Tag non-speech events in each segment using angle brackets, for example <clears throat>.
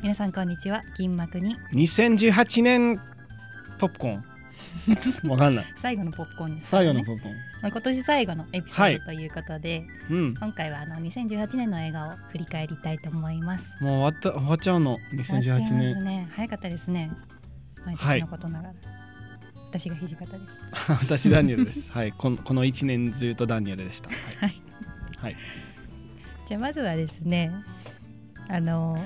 皆さんこんにちは銀幕に2018年ポップコーン <laughs> わかんない最後のポップコーンです、ね、最後のポップコーン、まあ、今年最後のエピソードということで、はいうん、今回はあの2018年の映画を振り返りたいと思いますもう終わった終わっちゃうの2018年ね早かったですね毎年のことながら、はい私が土方です。<laughs> 私ダニエルです。はい、このこの一年ずっとダニエルでした。<laughs> はい。はい。じゃあまずはですね、あの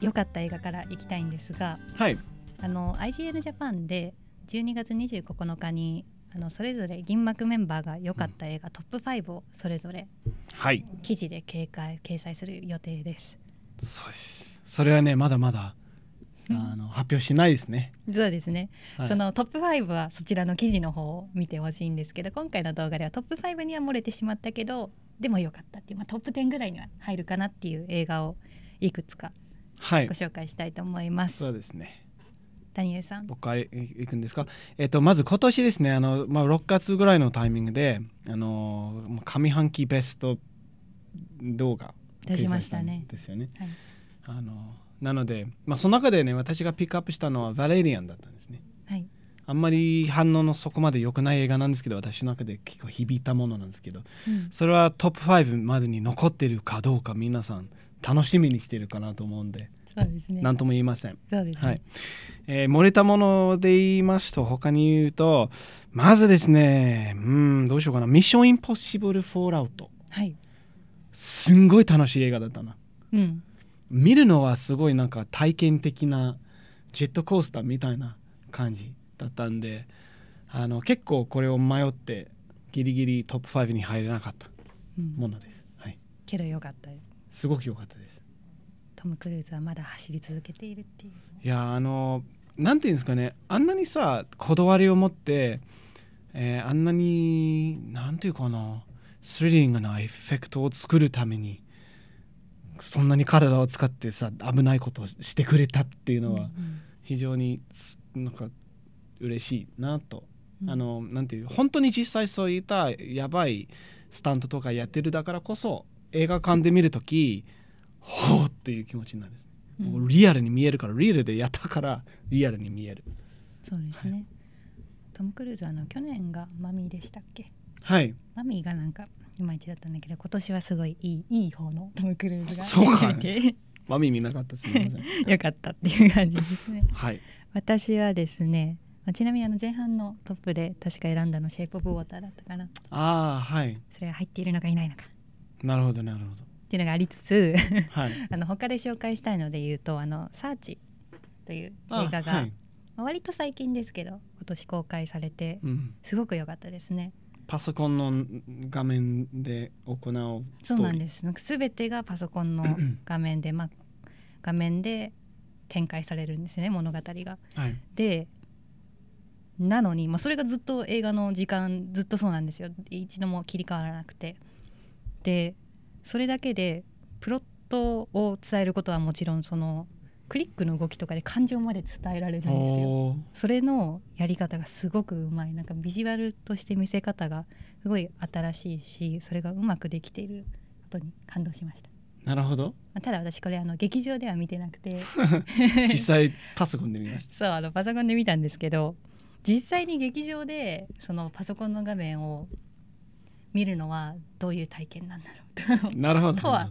良かった映画からいきたいんですが、はい、あの IGL ジャパンで12月29日にあのそれぞれ銀幕メンバーが良かった映画、うん、トップ5をそれぞれ、はい、記事で掲載掲載する予定です。そうですそれはねまだまだあの発表しないですね。そうですね、はい、そのトップ5はそちらの記事の方を見てほしいんですけど今回の動画ではトップ5には漏れてしまったけどでも良かったっていう、まあ、トップ10ぐらいには入るかなっていう映画をいくつかはい、ご紹介したいと思います。そうですね谷江さん僕からいくんですか、えっと、まず今年ですねあの、まあ、6月ぐらいのタイミングであの上半期ベスト動画出しましたね。ですよね。はい、あのなので、まあ、その中でね私がピックアップしたのは「ヴァレリアン」だったんですね。はい、あんまり反応のそこまで良くない映画なんですけど私の中で結構響いたものなんですけど、うん、それはトップ5までに残ってるかどうか皆さん楽しみにしてるかなと思うんでそうですね何とも言いませんそうですね、はいえー、漏れたもので言いますと他に言うとまずですねうんどうしようかな「ミッションインポッシブル・フォールアウト」はいすんごい楽しい映画だったな、うん、見るのはすごいなんか体験的なジェットコースターみたいな感じだったんであの結構これを迷ってギリギリトップ5に入れなかったものです、うん、はいけどよかったですすごく良かったですトム・クルーズはまだ走り続けているっていういやあのなんていうんですかねあんなにさこだわりを持って、えー、あんなになんていうかなスリリングなエフェクトを作るためにそんなに体を使ってさ危ないことをしてくれたっていうのは非常になんか嬉しいなと、うん、あのなんていう本当に実際そういったやばいスタントとかやってるだからこそ映画館で見る時ほうていう気持ちになるです、うん、リアルに見えるからリアルでやったからリアルに見えるそうですね、はい、トム・クルーズあの去年がマミーでしたっけはいマミーがなんかいまいちだったんだけど今年はすごいいいいい方のトム・クルーズがそうか、ね、マミー見なかったすみません <laughs> よかったっていう感じですねはい私はですねあ、ちなみにあの前半のトップで確か選んだのシェイプ・オブ・ウォーターだったかなああはいそれが入っているのかいないのかなるほどなるほどっていうのがありつつ、はい、<laughs> あの他で紹介したいので言うと「あのサーチ」という映画が、はい、割と最近ですけど今年公開されて、すごく良かったですね。パソコンの画面で行うそうなんですなんか全てがパソコンの <clears throat> 画面で、まあ、画面で展開されるんですよね物語が。はい、でなのに、まあ、それがずっと映画の時間ずっとそうなんですよ一度も切り替わらなくて。でそれだけでプロットを伝えることはもちろんそのクリックの動きとかで感情まで伝えられるんですよそれのやり方がすごくうまいなんかビジュアルとして見せ方がすごい新しいしそれがうまくできていることに感動しましたなるほど、まあ、ただ私これあの劇場では見てなくて <laughs> 実際パソコンで見ました <laughs> そうあのパソコンで見たんですけど実際に劇場でそのパソコンの画面を見るのはどういう体験なんだろうなるほどとは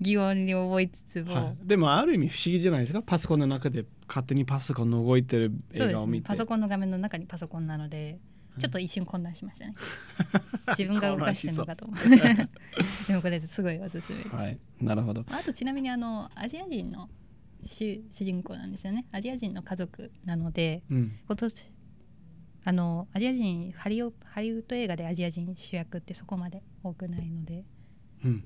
疑問に思いつつも、はい、でもある意味不思議じゃないですかパソコンの中で勝手にパソコンの動いてる映画を見て、ね、パソコンの画面の中にパソコンなのでちょっと一瞬混乱しましたね。<laughs> 自分が動かしてるのかと思って。<laughs> でもこれすごいおすすめです。はい、なるほど。あとちなみにあのアジア人の主人公なんですよね。アジア人の家族なので、うん、今年あのアジア人ハリウッド映画でアジア人主役ってそこまで多くないので、うん、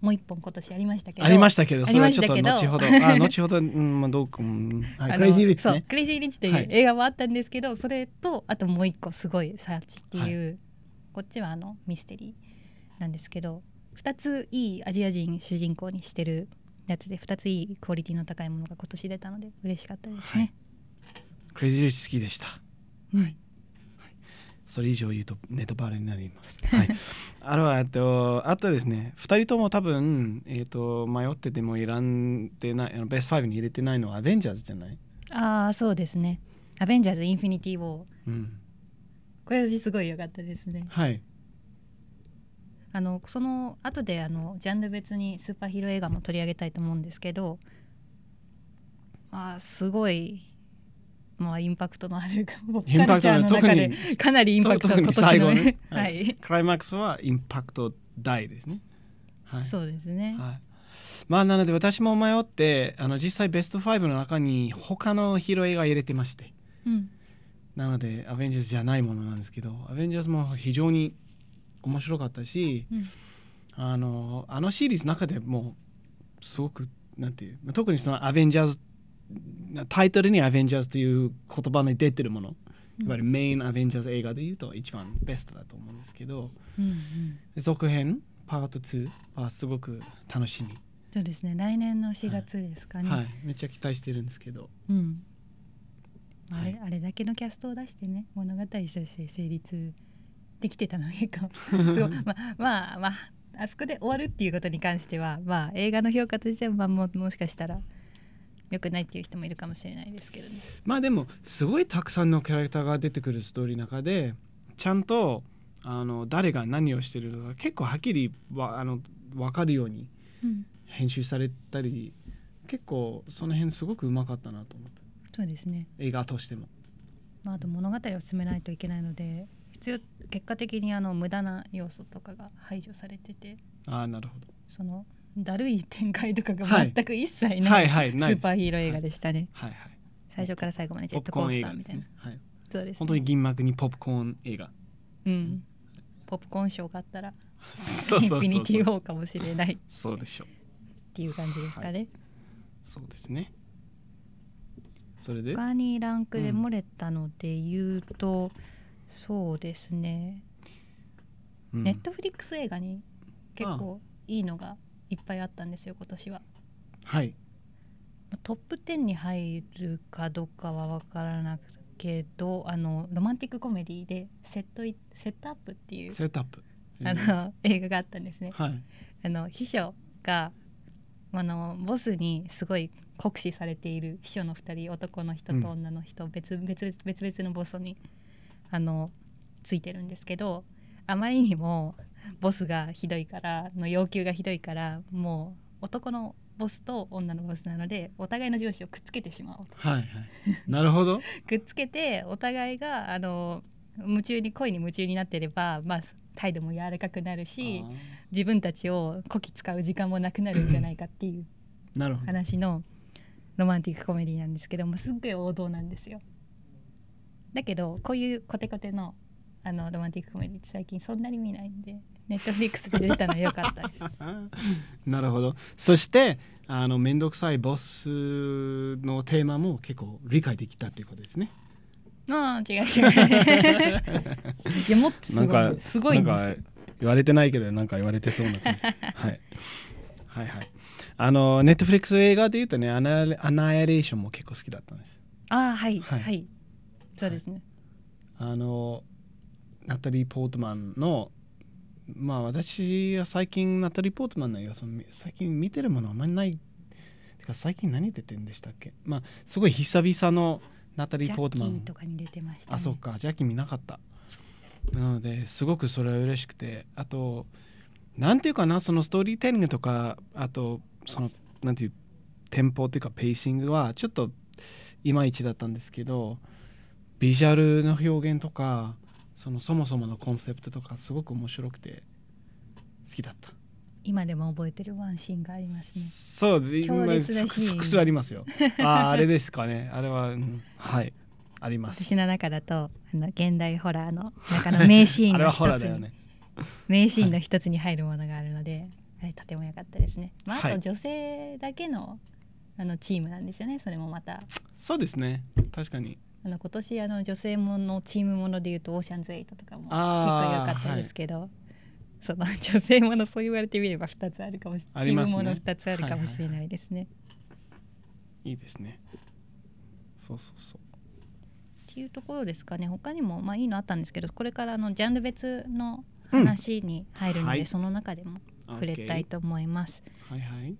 もう一本今年ありましたけどありましたけどそれはちょっと後ほどあ <laughs> 後ほど、うんまあ、どうか、うんはい、クレイジー・リッチ、ね、そうクレイジー・リッチという映画もあったんですけど、はい、それとあともう一個すごい「サーチ」っていう、はい、こっちはあのミステリーなんですけど2ついいアジア人主人公にしてるやつで2ついいクオリティの高いものが今年出たので嬉しかったですね、クレイジー・リッチ好きでした、はいそれ以上言うとネタバレになります。<laughs> はい、あとはあとあとですね2人とも多分、えーと、と迷ってても選んでないあのベスト5に入れてないのはアベンジャーズじゃないああそうですね。アベンジャーズインフィニティ・ウォー。うん、これすごい良かったですね。はい。あのその後であのジャンル別にスーパーヒーロー映画も取り上げたいと思うんですけど、まあすごいまあ、インパクトのあるポ <laughs> ップカルチャーの中でかなりインパクトが今年のね、はい、クライマックスはインパクト大ですね、はい、そうですね、はいまあなので私も迷ってあの実際ベスト5の中に他のヒロイが入れてまして、うん、なのでアベンジャーズじゃないものなんですけどアベンジャーズも非常に面白かったし、うん、あのあのシリーズの中でもうすごくなんていう特にそのアベンジャーズタイトルにアベンジャーズという言葉に出てるものいわゆるメインアベンジャーズ映画でいうと一番ベストだと思うんですけど、うんうん、続編パート2はすごく楽しみそうですね来年の4月ですかね、はい、はい、めっちゃ期待してるんですけど、うん、あれ、はい、あれだけのキャストを出してね物語として成立できてたのいいか <laughs> そうままあまああそこで終わるっていうことに関しては、まあ、映画の評価としては、まあ、ももしかしたら良くないっていう人もいるかもしれないですけどね。まあでもすごいたくさんのキャラクターが出てくるストーリーの中でちゃんとあの誰が何をしてるのか結構はっきりわあの分かるように編集されたり、うん、結構その辺すごくうまかったなと思ってそうですね映画としても。まあ、あと物語を進めないといけないので必要結果的にあの無駄な要素とかが排除されててあなるほどそのだるい展開とかが全く一切ない、はい、スーパーヒーロー映画でしたね、はいはいはい、最初から最後までジェットコースターみたいな、ね、はい、そうです、ね、本当に銀幕にポップコーン映画、うん、ポップコーン賞があったらうインフィニティ・ウォーかもしれないそうでしょうっていう感じですかね、はい、そうですねそれで他にランクで漏れたので言うと、うん、そうですねネットフリックス映画に結構いいのがいっぱいあったんですよ今年は。はいトップ10に入るかどうかは分からなくけどあのロマンティックコメディでセットイ「セットアップ」っていうセットアップ、あの映画があったんですね。はい、あの秘書があのボスにすごい酷使されている秘書の2人男の人と女の人、うん、別別別々のボスにあのついてるんですけどあまりにもボスがひどいからの要求がひどいからもう男のボスと女のボスなのでお互いの上司をくっつけてしまおうと。はいはい、なるほど <laughs> くっつけてお互いがあの夢中に恋に夢中になってれば、まあ、態度も柔らかくなるし自分たちをこき使う時間もなくなるんじゃないかっていう <coughs> 話のロマンティックコメディなんですけどもすっごい王道なんですよ。だけどこういうコテコテのあのロマンティックコメディって最近そんなに見ないんでネットフリックスで出たの良かったです <laughs> なるほどそしてあの面倒くさいボスのテーマも結構理解できたということですねああ違う違う <laughs> いやもっとすごいすごいんですよ言われてないけどなんか言われてそうな感じ、<laughs> はい、はいはいあのネットフリックス映画で言うとねアナアナイレーションも結構好きだったんですああはい、はい、はい、そうですね、はい、あのナタリー・ポートマンのまあ私は最近ナタリー・ポートマンの映画その最近見てるものあんまりないてか最近何出てんでしたっけまあすごい久々のナタリー・ポートマンジャッキーとかに出てました、ね、あそうかジャッキー見なかったなのですごくそれは嬉しくてあとなんていうかなそのストーリーテリングとかあとそのなんていうテンポっていうかペーシングはちょっといまいちだったんですけどビジュアルの表現とかそのそもそものコンセプトとかすごく面白くて好きだった今でも覚えてるワンシーンがありますねそうです強烈なシーン複数ありますよ <laughs> ああれですかねあれは、うん、はいあります私の中だとあの現代ホラーの中の名シーンの <laughs> あれはホラーだよね名シーンの一つに入るものがあるので、はい、あれとても良かったですね、まあ、あと女性だけの、はい、あのチームなんですよねそれもまたそうですね確かにあの今年あの女性ものチームものでいうと「オーシャンズエイト」とかも結構良かったですけど、はい、その女性ものそう言われてみれば2つあるかもしれない、チームもの2つあるかもしれないですね。はいはいい、いですね。そうそうそう。っていうところですかね他にもまあいいのあったんですけどこれからのジャンル別の話に入るので、うんはい、その中でも触れたいと思います。はいはい、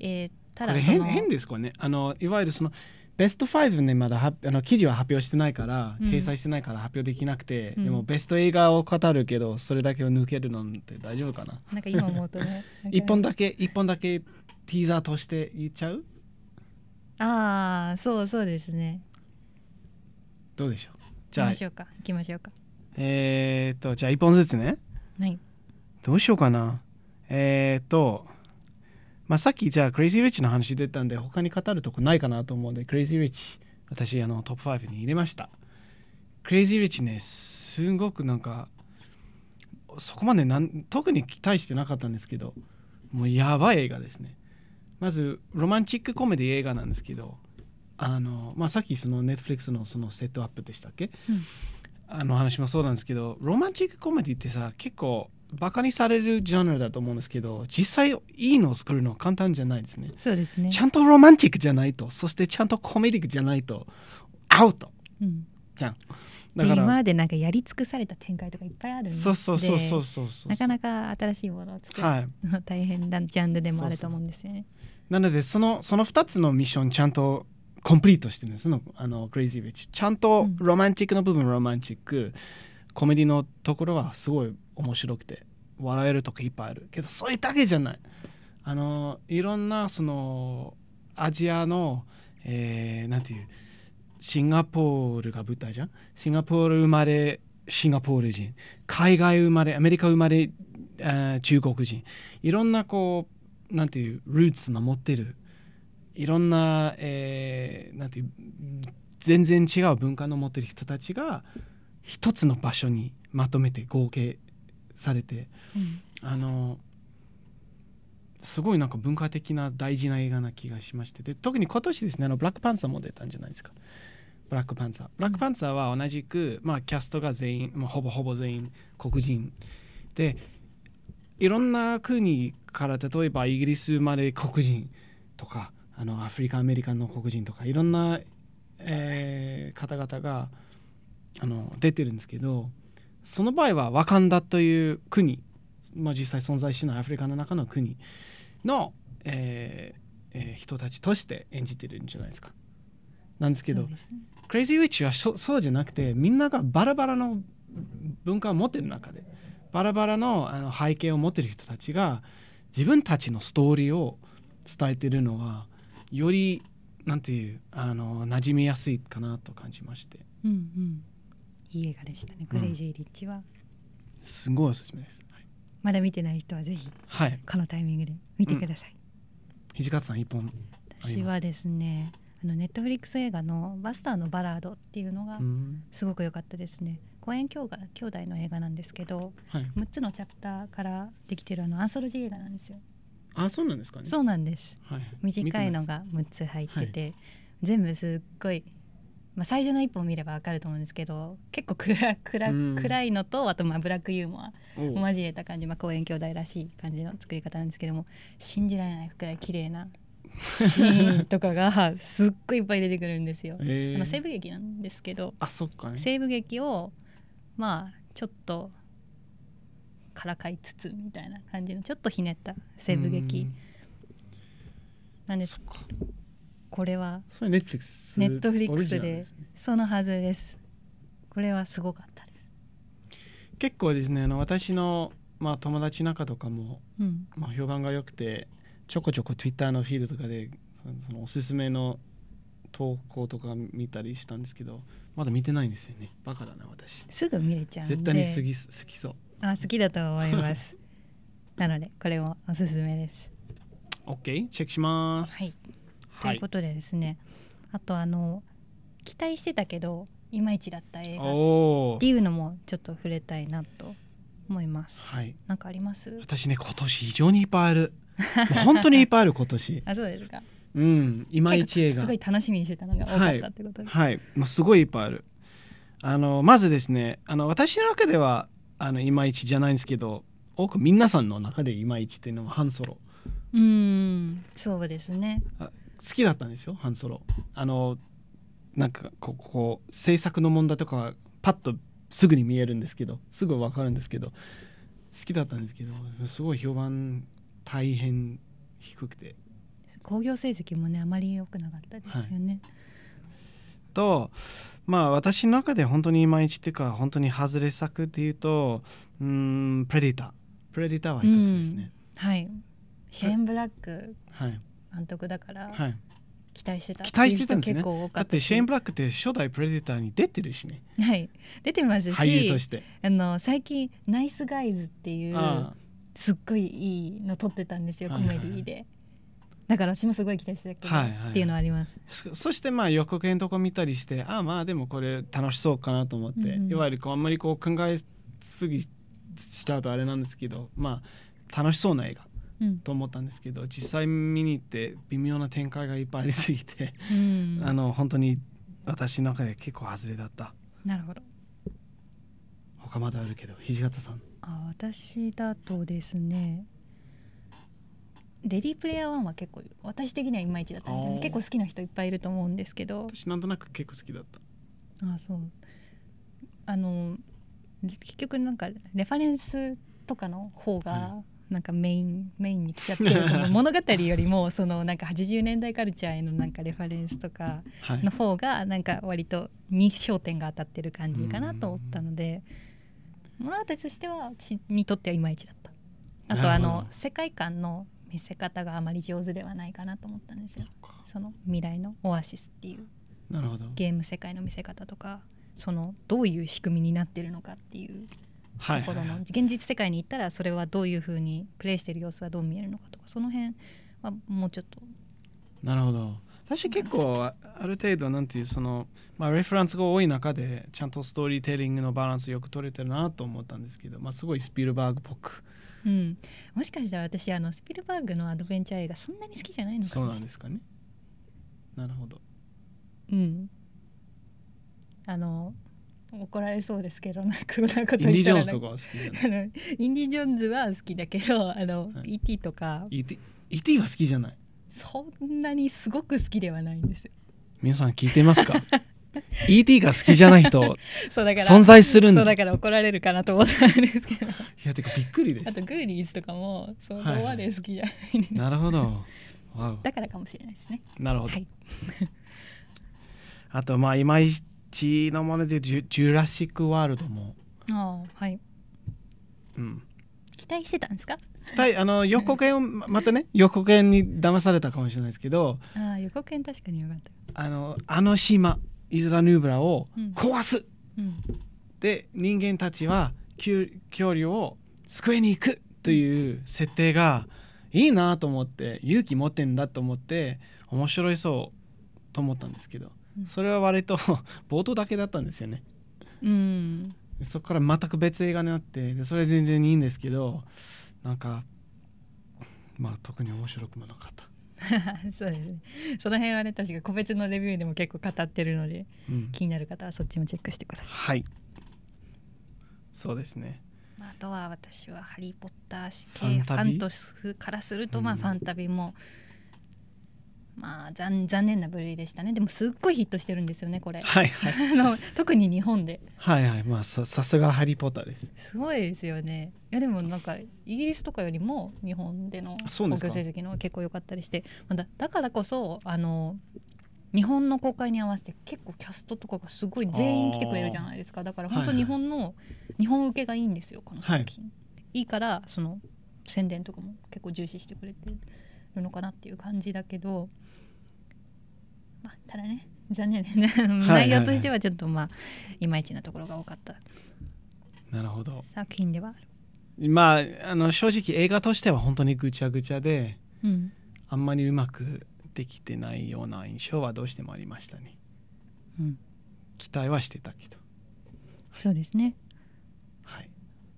えー、ただ変ですかねあのいわゆるそのベスト5ねまだはあの記事は発表してないから、うん、掲載してないから発表できなくて、うん、でもベスト映画を語るけどそれだけを抜けるのって大丈夫かななんか今思うとね一本だけ一本だけティーザーとして言っちゃうああそうそうですねどうでしょうじゃあ行きましょうか行きましょうかえー、っとじゃあ一本ずつねはいどうしようかなえー、っとまあ、さっきじゃあクレイジー・リッチの話出たんで他に語るとこないかなと思うんでクレイジー・リッチ私あのトップ5に入れましたクレイジー・リッチねすごくなんかそこまでなん特に期待してなかったんですけどもうやばい映画ですねまずロマンチックコメディ映画なんですけどあの、まあ、さっきそのネットフリックスのそのセットアップでしたっけ、うん、あの話もそうなんですけどロマンチックコメディってさ結構バカにされるジャンルだと思うんですけど実際いいのを作るのは簡単じゃないですねそうですねちゃんとロマンチックじゃないとそしてちゃんとコメディックじゃないとアウト、うん、じゃんだから今までなんかやり尽くされた展開とかいっぱいあるのでそうそうそうそうそうなかなか新しいものを作る、はい、大変なジャンルでもあると思うんですよねなのでそのその2つのミッションちゃんとコンプリートしてるんですあのクレイジー・ウィッチちゃんとロマンチックの部分、ロマンチックコメディのところはすごい面白くて笑えるとかいっぱいあるけどそれだけじゃないあのいろんなそのアジアの何、えー、て言うシンガポールが舞台じゃんシンガポール生まれシンガポール人海外生まれアメリカ生まれ、えー、中国人いろんなこう何て言うルーツ守ってるいろんな、えー、ていう全然違う文化の持ってる人たちが一つの場所にまとめて合計されて、うん、あのすごいなんか文化的な大事な映画な気がしましてで特に今年ですねあのブラックパンサーも出たんじゃないですかブラックパンサーブラックパンサーは同じく、まあ、キャストが全員、まあ、ほぼほぼ全員黒人でいろんな国から例えばイギリス生まれ黒人とかあのアフリカアメリカンの黒人とかいろんな、えー、方々があの出てるんですけどその場合はワカンダという国、まあ、実際存在しないアフリカの中の国の、えーえー、人たちとして演じてるんじゃないですか。なんですけど、ね、クレイジーウィッチはそうじゃなくてみんながバラバラの文化を持ってる中でバラバラのあの背景を持ってる人たちが自分たちのストーリーを伝えてるのはよりなんていうあの馴染みやすいかなと感じまして。うんうんいい映画でしたね「クレイ・ジー・リッチは」すごいおすすめです、はい、まだ見てない人はぜひ、はい、このタイミングで見てください、土方さん一本私はですねあのネットフリックス映画の「バスターのバラード」っていうのがすごく良かったですね公演兄弟兄弟の映画なんですけど、はい、6つのチャプターからできてるあのアンソロジー映画なんですよあそうなんですかねそうなんです、はい、短いのが6つ入ってて、はい、全部すっごいまあ、最初の一本見ればわかると思うんですけど結構暗暗、暗いのとあとまあブラックユーモアを交えた感じ、まあ、公園兄弟らしい感じの作り方なんですけども信じられないくらい綺麗な <laughs> シーンとかがすっごいいっぱい出てくるんですよ。えー、あの西部劇なんですけどあそっか、ね、西部劇をまあちょっとからかいつつみたいな感じのちょっとひねった西部劇なんです。これはそれネットフリックスネットフリックスで、そのはずですこれはすごかったです結構ですねあの私の、まあ、友達仲とかも、うん、まあ、評判が良くてちょこちょこツイッターのフィードとかでそのおすすめの投稿とか見たりしたんですけどまだ見てないんですよねバカだな私すぐ見れちゃう絶対に好き好きそうあ好きだと思います <laughs> なのでこれもおすすめです OK チェックします、はいということでですね、はい、あとあの期待してたけどいまいちだった映画っていうのもちょっと触れたいなと思います。はい、なかあります私ね今年非常にいっぱいある本当にいっぱいある今年。<laughs> あそうですかうん、いまいち映画すごい楽しみにしてたのが多かったってことですはい、はい、もうすごいいっぱいあるあのまずですねあの私の中ではあのいまいちじゃないんですけど多く皆さんの中でいまいちっていうのは半ソロうんそうですね好きだったんですよ半ソロあのなんかここ制作の問題とかはパッとすぐに見えるんですけどすぐ分かるんですけど好きだったんですけどすごい評判大変低くて興行成績もねあまり良くなかったですよね、はい、とまあ私の中で本当にいまいちっていうか本当に外れ作っていうとうんプレデタープレデターは一つですね、うん、はいシェーン・ブラックはい監督だから、はい、期待してた期待してたんですねだってシェーン・ブラックって初代プレデターに出てるしねはい出てますし俳優としてあの最近「ナイスガイズ」っていうすっごいいいの撮ってたんですよコメディで、はいはい、だから私もすごい期待してたけはいはい、っていうのはありますそしてまあ予告編とか見たりしてああまあでもこれ楽しそうかなと思って、うん、いわゆるこうあんまりこう考えすぎしちゃうとあれなんですけどまあ楽しそうな映画と思ったんですけど、うん、実際見に行って微妙な展開がいっぱいありすぎて、うん、あの本当に私の中で結構外れだったなるほど他まだあるけど土方さんあ私だとですねレディープレイヤー1は結構私的にはいまいちだったんですよね結構好きな人いっぱいいると思うんですけど私なんとなく結構好きだったあそうあの結局なんかレファレンスとかの方がなんかメインメインに来ちゃってる <laughs> 物語よりもそのなんか80年代カルチャーへのなんかレファレンスとかの方がなんか割とに焦点が当たってる感じかなと思ったので物語としてはちにとってはいまいちだったあとあの世界観の見せ方があまり上手ではないかなと思ったんですよその未来のオアシスっていうゲーム世界の見せ方とかそのどういう仕組みになってるのかっていうところの現実世界に行ったらそれはどういうふうにプレイしてる様子はどう見えるのかとかその辺はもうちょっと。なるほど私結構ある程度なんていうその、まあ、レフランスが多い中でちゃんとストーリーテリングのバランスよく取れてるなと思ったんですけど、まあ、すごいスピルバーグっぽく。うん、もしかしたら私あのスピルバーグのアドベンチャー映画そんなに好きじゃないのかそうなんですかねなるほどうんあの怒られそうですけどなんかこんなことインディ・ジョーンズとかは好きじゃないインディ・ジョーンズは好きだけどあの、はい、ET とか ET, ィは好きじゃないそんなにすごく好きではないんです皆さん聞いてますか <laughs> ET が好きじゃない人 <laughs> そうだから存在するんだだから怒られるかなと思ったんですけどいやてかびっくりですあとグーリーズとかもそのまで好きじゃない、ねはい、なるほど <laughs> だからかもしれないですねなるほど、はい、あとまあ今井ちのものでジュ「ジュラシック・ワールドも」あはい、うん、期待してたんですか期待あの予告編をまたね予告編に騙されたかもしれないですけどあ予告編確かによかったあのあの島イズラ・ヌーブラを壊す、うん、で人間たちは恐竜を救いに行くという設定がいいなと思って勇気持ってんだと思って面白いそうと思ったんですけど。それは割と <laughs> 冒頭だけだったんですよね。うん、そこから全く別映画になってでそれ全然いいんですけどなんかまあ特に面白くもなかった。<laughs> そうですねその辺はね確か個別のレビューでも結構語ってるので、うん、気になる方はそっちもチェックしてくださいはいそうですねあとは私は「ハリー・ポッター」系ファンとからすると、まあファンタビも、うんまあ残念な部類でしたねでもすっごいヒットしてるんですよねこれ、はいはい、<laughs> あの特に日本ではいはいまあさすが「ハリー・ポッター」ですすごいですよねいやでもなんかイギリスとかよりも日本での公共成績の結構良かったりしてだだからこそあの日本の公開に合わせて結構キャストとかがすごい全員来てくれるじゃないですかだから本当日本の、はいはい、日本受けがいいんですよこの作品、はい、いいからその宣伝とかも結構重視してくれてるのかなっていう感じだけどまあ、ただね残念ね内容としてはちょっとまあ、いまいちなところが多かったなるほど作品ではあるまああの正直映画としては本当にぐちゃぐちゃで、うん、あんまりうまくできてないような印象はどうしてもありましたね、うん、期待はしてたけどそうですねはい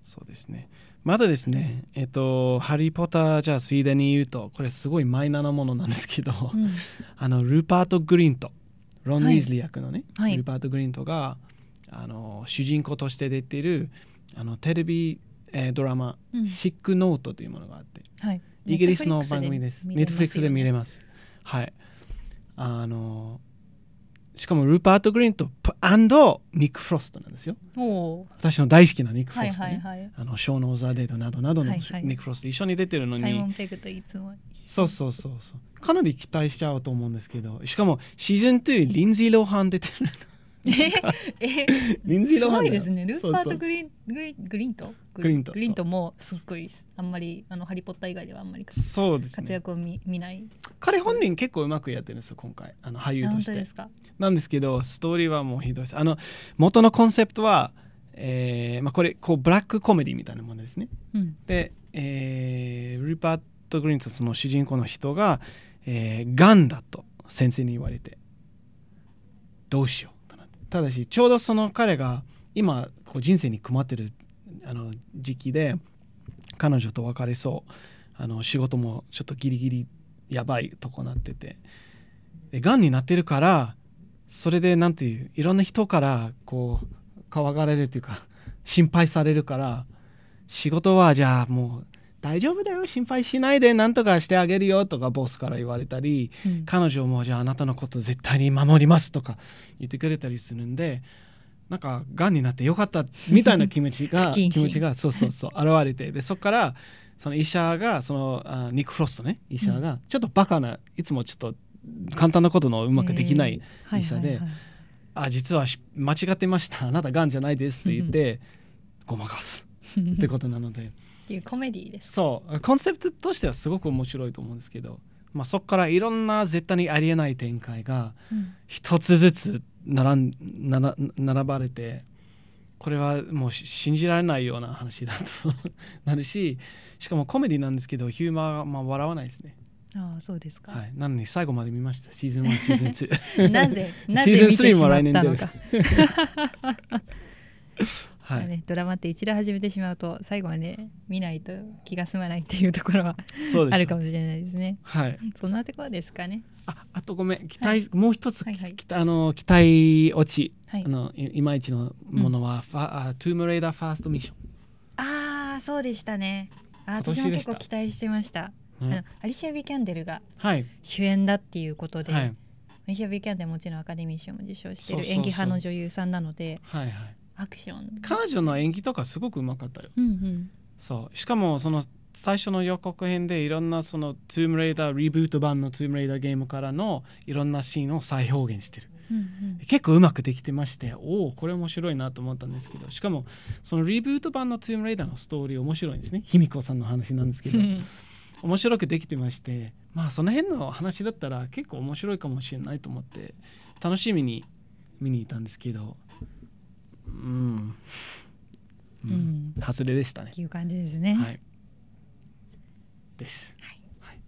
そうですねまだですね、えっと「ハリー・ポッター」じゃあついでに言うとこれすごいマイナーなものなんですけど、うん、<laughs> あのルパート・グリントロン・ウィーズリー役のね、はい、ルパート・グリントがあの主人公として出てるあのテレビ、えー、ドラマ、うん、シック・ノート」というものがあって、はい、イギリスの番組ですネットフリックスで見れます。はいあのしかもルーパート・グリーンとアンドニック・フロストなんですよ。私の大好きなニック・フロスト、ね、はいはいはい、あのショーノー・ザ・デードなどなどのニック・フロスト、はいはい、一緒に出てるのにサイモン・ペグといつもそうそうそうそうかなり期待しちゃうと思うんですけどしかもシーズン2リンズィー・ローハン出てるえリンズィー・ロすごいですねルーパートグリーングリーングリンとグリーントグリーンともすっごいあんまりあのハリー・ポッター以外ではあんまり活そうです活躍を見,、見ない彼本人結構うまくやってるんですよ今回あの俳優としてでてすかなんですけどストーリーはもうひどいですあの元のコンセプトは、えーまあ、これこうブラックコメディみたいなものですねうんで、えー、パート・グリーントその主人公の人が、えー、ガンだと先生に言われてどうしようただしちょうどその彼が今こう人生に困ってるあの時期で彼女と別れそうあの仕事もちょっとギリギリやばいとこなっててでがんになってるからそれで何ていういろんな人からこうかわがれるというか心配されるから仕事はじゃあもう大丈夫だよ心配しないでなんとかしてあげるよとかボスから言われたり、うん、彼女もじゃああなたのこと絶対に守りますとか言ってくれたりするんでなんかがんになってよかったみたいな気持ちが <laughs> 気持ちがそうそうそう現れてでそこからその医者がそのあニック・フロストね医者が、ちょっとバカないつもちょっと簡単なことのうまくできない医者で「あ実は間違ってましたあなたがんじゃないです」って言って、ごまかす <laughs> ってことなので。っていうコメディですそうコンセプトとしてはすごく面白いと思うんですけど、まあ、そこからいろんな絶対にありえない展開が一つずつ並ん並並ばれてこれはもう信じられないような話だとなるししかもコメディなんですけどヒューマーはまあ笑わないですね。ああそうですか、はい、なのに最後まで見ましたシーズン1 <laughs> シーズン2なぜなぜ見てしまったのかシーズン3も来年出る <laughs> はい、ね、ドラマって一度始めてしまうと最後はね見ないと気が済まないっていうところはあるかもしれないですね。はい、そんなところですかね。ああとごめん期待、はい、もう一つ、はいはい、あの期待落ち、はい、あのいまいちのものは、うん、ファトゥームレイダーファーストミッション。ああそうでしたね。あ私も結構期待してました。うん、アリシア・ビキャンデルが主演だっていうことで、はい、アリシア・ビキャンデルもちろんアカデミー賞も受賞してる演技派の女優さんなので。はいはいアクション彼女の演技とかすごくうまかったよ、うんうん、そうしかもその最初の予告編でいろんなその「トゥームレイダー」リブート版の「トゥームレイダー」ゲームからのいろんなシーンを再表現してる、うんうん、結構うまくできてましておおこれ面白いなと思ったんですけどしかもそのリブート版の「トゥームレイダー」のストーリー面白いんですね卑弥呼さんの話なんですけど面白くできてましてまあその辺の話だったら結構面白いかもしれないと思って楽しみに見に行ったんですけどうん、うん、外れでしたね。いう感じですね。はい、です。はい。はい、っ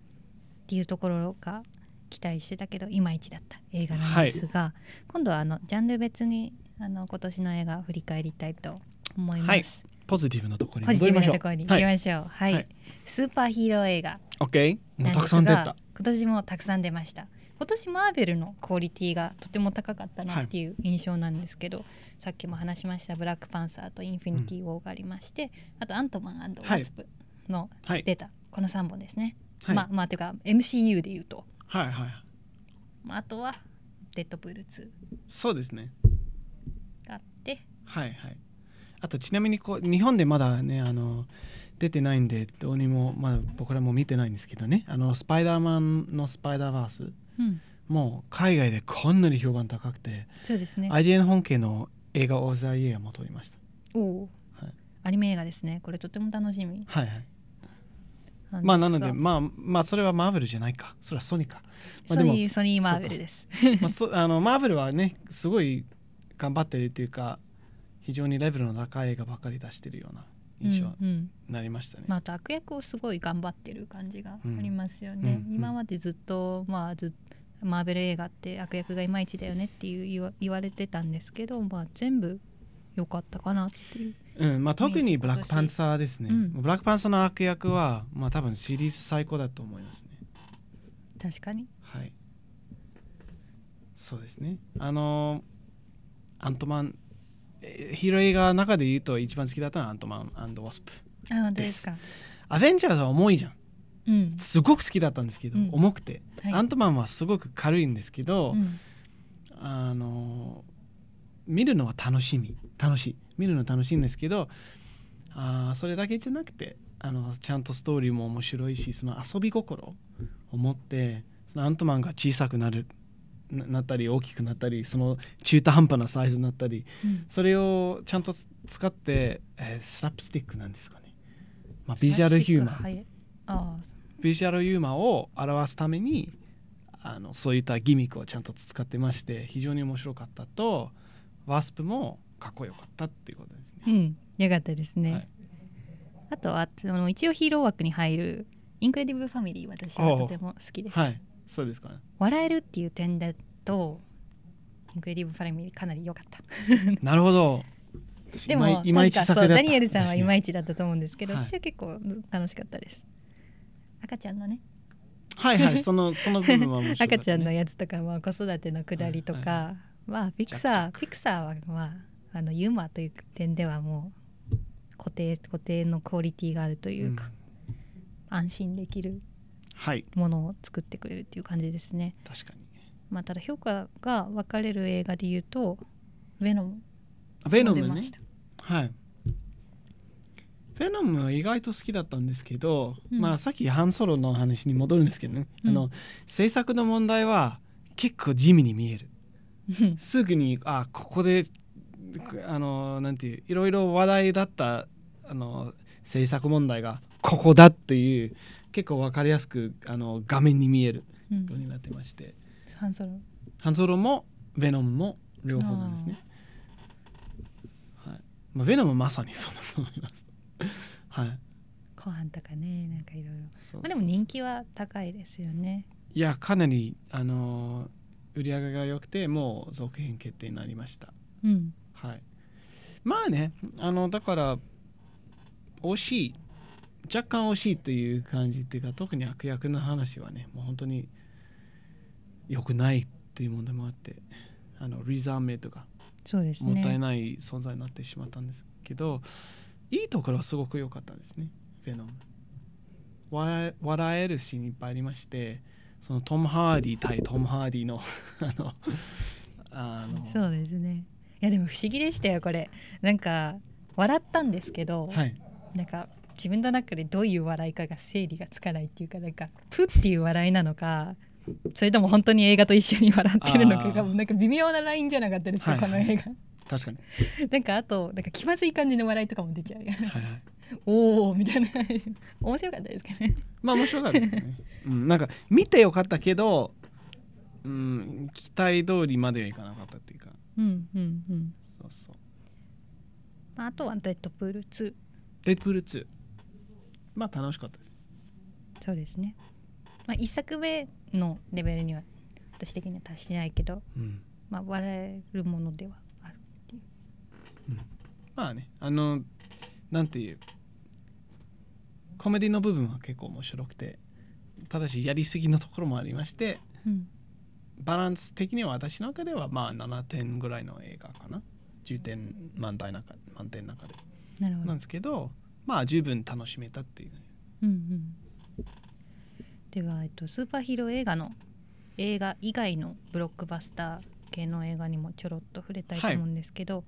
ていうところが期待してたけどいまいちだった映画なんですが、はい、今度はあのジャンル別にあの今年の映画振り返りたいと思います。はい、ポジティブなところにポジティブなところに行きましょう。はい。スーパーヒーロー映画。オッケー。もうたくさん出た。今年もたくさん出ました。今年マーベルのクオリティがとても高かったなっていう印象なんですけど、さっきも話しましたブラックパンサーとインフィニティ・ウォーがありまして、あとアントマンワスプのデータ、この3本ですね、まあまあというか MCU でいうとはいはい、まあ、あとはデッドプール2そうですねがあってはいはいあとちなみにこう日本でまだねあの出てないんでどうにもまあ、僕らも見てないんですけどねあのスパイダーマンのスパイダーバース、うん、もう海外でこんなに評判高くてそうですね IGN 本家の映画「オー・ザ・イエア」も撮りましたおお、はい、アニメ映画ですねこれとても楽しみはいはいまあなのでまあまあそれはマーベルじゃないかそれはソニーか、まあ、ソニーソニーマーベルですまあ、そ <laughs> あのマーベルはねすごい頑張ってるていうか非常にレベルの高い映画ばかり出してるような印象になりましたね、うんうん、まあ、悪役をすごい頑張ってる感じがありますよね、うんうん、今までずっとまあずっとマーベル映画って悪役がいまいちだよねっていう言われてたんですけど、まあ、全部良かったかなっていう。うんまあ、特にブラックパンサーですね、うん、ブラックパンサーの悪役は、まあ、多分シリーズ最高だと思いますね確かにはいそうですねあのアントマンヒーロー映画の中で言うと一番好きだったのはアントマンワスプですあですかアベンジャーズは重いじゃんすごく好きだったんですけど、重くて、はい、アントマンはすごく軽いんですけど、あの見るのは楽しみ楽しい見るの楽しいんですけどあそれだけじゃなくてあのちゃんとストーリーも面白いしその遊び心を持ってそのアントマンが小さくなるなったり大きくなったりその中途半端なサイズになったり、うん、それをちゃんと使って、えー、スラップスティックなんですかね、まあ、ビジュアルヒューマン。ビジュアルユーマを表すためにあのそういったギミックをちゃんと使ってまして非常に面白かったとワスプもかっこよかったっていうことですね。うん、よかったですね。はい、あとはその一応ヒーロー枠に入るインクレディブルファミリー私はとても好きです。はい、そうですかね。笑えるっていう点だとインクレディブルファミリーかなり良かった。<laughs> なるほど。でも確かそうダニエルさんはいまいちだったと思うんですけど、はい、私は結構楽しかったです。赤ちゃんのねはいはいそのその部分は、ね、赤ちゃんのやつとかも子育てのくだりとか、はまあピクサーピクサーはまああのユーマという点ではもう固定固定のクオリティがあるというか、うん、安心できるものを作ってくれるっていう感じですね。確かにまあ、ただ評価が分かれる映画でいうと「ヴェノム」ヴェノムね、はい、ェノム意外と好きだったんですけど、うん、まあさっきハンソロの話に戻るんですけどね、うん、あの制作の問題は結構地味に見えるすぐにあここであのなんていういろいろ話題だったあの制作問題がここだっていう結構分かりやすくあの画面に見えるようになってまして、うん、ハンソロハンソロもヴェノムも両方なんですね。はいまあ、ヴェノムまさにそうだと思います。<laughs> はいご飯とかねなんかいろいろまあでも人気は高いですよねいやかなりあの売り上げが良くてもう続編決定になりました、うん、はいまあねあのだから惜しい若干惜しいという感じっていうか特に悪役の話はねもう本当に良くないっていう問題もあってあのリザーメとかがもったいない存在になってしまったんですけどいいところはすごく良かったですねフェノム笑笑えるシーンいっぱいありましてそのトム・ハーディ対トム・ハーディの <laughs> あのあのそうですねいやでも不思議でしたよこれなんか笑ったんですけど、はい、なんか自分の中でどういう笑いかが整理がつかないっていうかなんかプッっていう笑いなのかそれとも本当に映画と一緒に笑ってるのかがなんか微妙なラインじゃなかったですか、はい、この映画。確かになんかあとなんか気まずい感じの笑いとかも出ちゃうよね、はいはい、おおみたいな面白かったですけどねまあ面白かったですね、<laughs> うん、なんか見てよかったけど、うん、期待通りまではいかなかったっていうかうんうんうんそうそう、まあ、あとはデッドプール2デッドプール2まあ楽しかったですそうですね、まあ、1作目のレベルには私的には達してないけど、うん、まあ笑えるものではまあねあのなんていうコメディの部分は結構面白くてただしやりすぎのところもありまして、うん、バランス的には私の中ではまあ7点ぐらいの映画かな10点満点満点の中でなるほどなんですけどまあ十分楽しめたっていう、うんうん、では、えっと、スーパーヒーロー映画の映画以外のブロックバスター系の映画にもちょろっと触れたいと思うんですけど、はい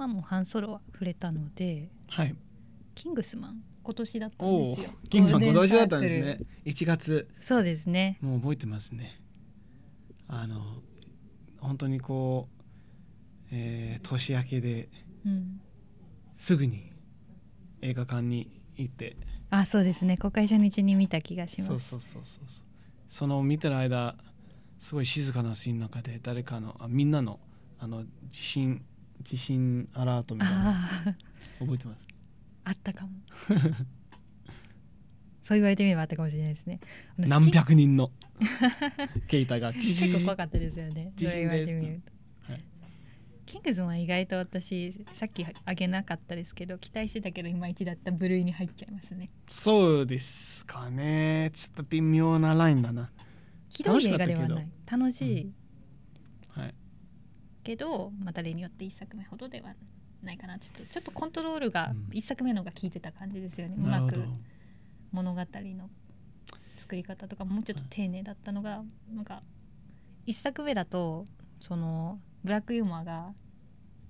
まあ、もう半ソロは触れたので、はい、キングスマン今年だったんですよキングスマン今年だったんですね1月そうですねもう覚えてますねあの本当にこう、えー、年明けで、うん、すぐに映画館に行ってあそうですね公開初日に見た気がしますそうそうそうそうその見てる間すごい静かなシーンの中で誰かのあみんなのあの地震地震アラートみたいな覚えてますあったかも <laughs> そう言われてみればあったかもしれないですね何百人の <laughs> ケイタが結構怖かったですよね地震です、ねはい、キングズは意外と私さっきあげなかったですけど期待してたけどいまいちだった部類に入っちゃいますねそうですかねちょっと微妙なラインだなひどい映画ではない楽しい、うん、はいけど、まあ、誰によって1作目ほどではないかなちょっとちょっとコントロールが1作目のが効いてた感じですよね、うん、うまく物語の作り方とかもうちょっと丁寧だったのがなんか1作目だとそのブラックユーモアが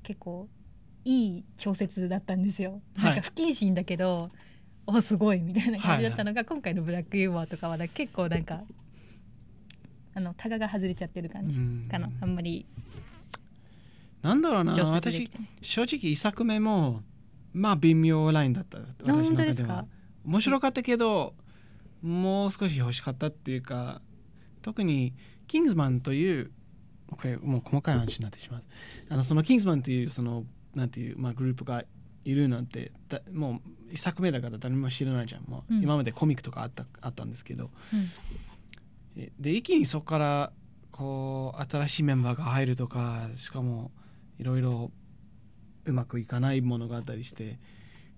結構いい調節だったんですよ。なんか不謹慎だけど、おすごいみたいな感じだったのが、はいはい、今回の「ブラックユーモア」とかは結構なんかあのタガが外れちゃってる感じかなあんまりなんだろうな私正直1作目もまあ微妙ラインだった私の中では面白かったけどもう少し欲しかったっていうか特に「キングズマン」というこれもう細かい話になってしまうあのそのキングズマンというそのなんていう、まあ、グループがいるなんてだもう1作目だから誰も知らないじゃんもう、今までコミックとかあったあったんですけど、うん、で一気にそこからこう新しいメンバーが入るとかしかもいろいろうまくいかないものがあったりして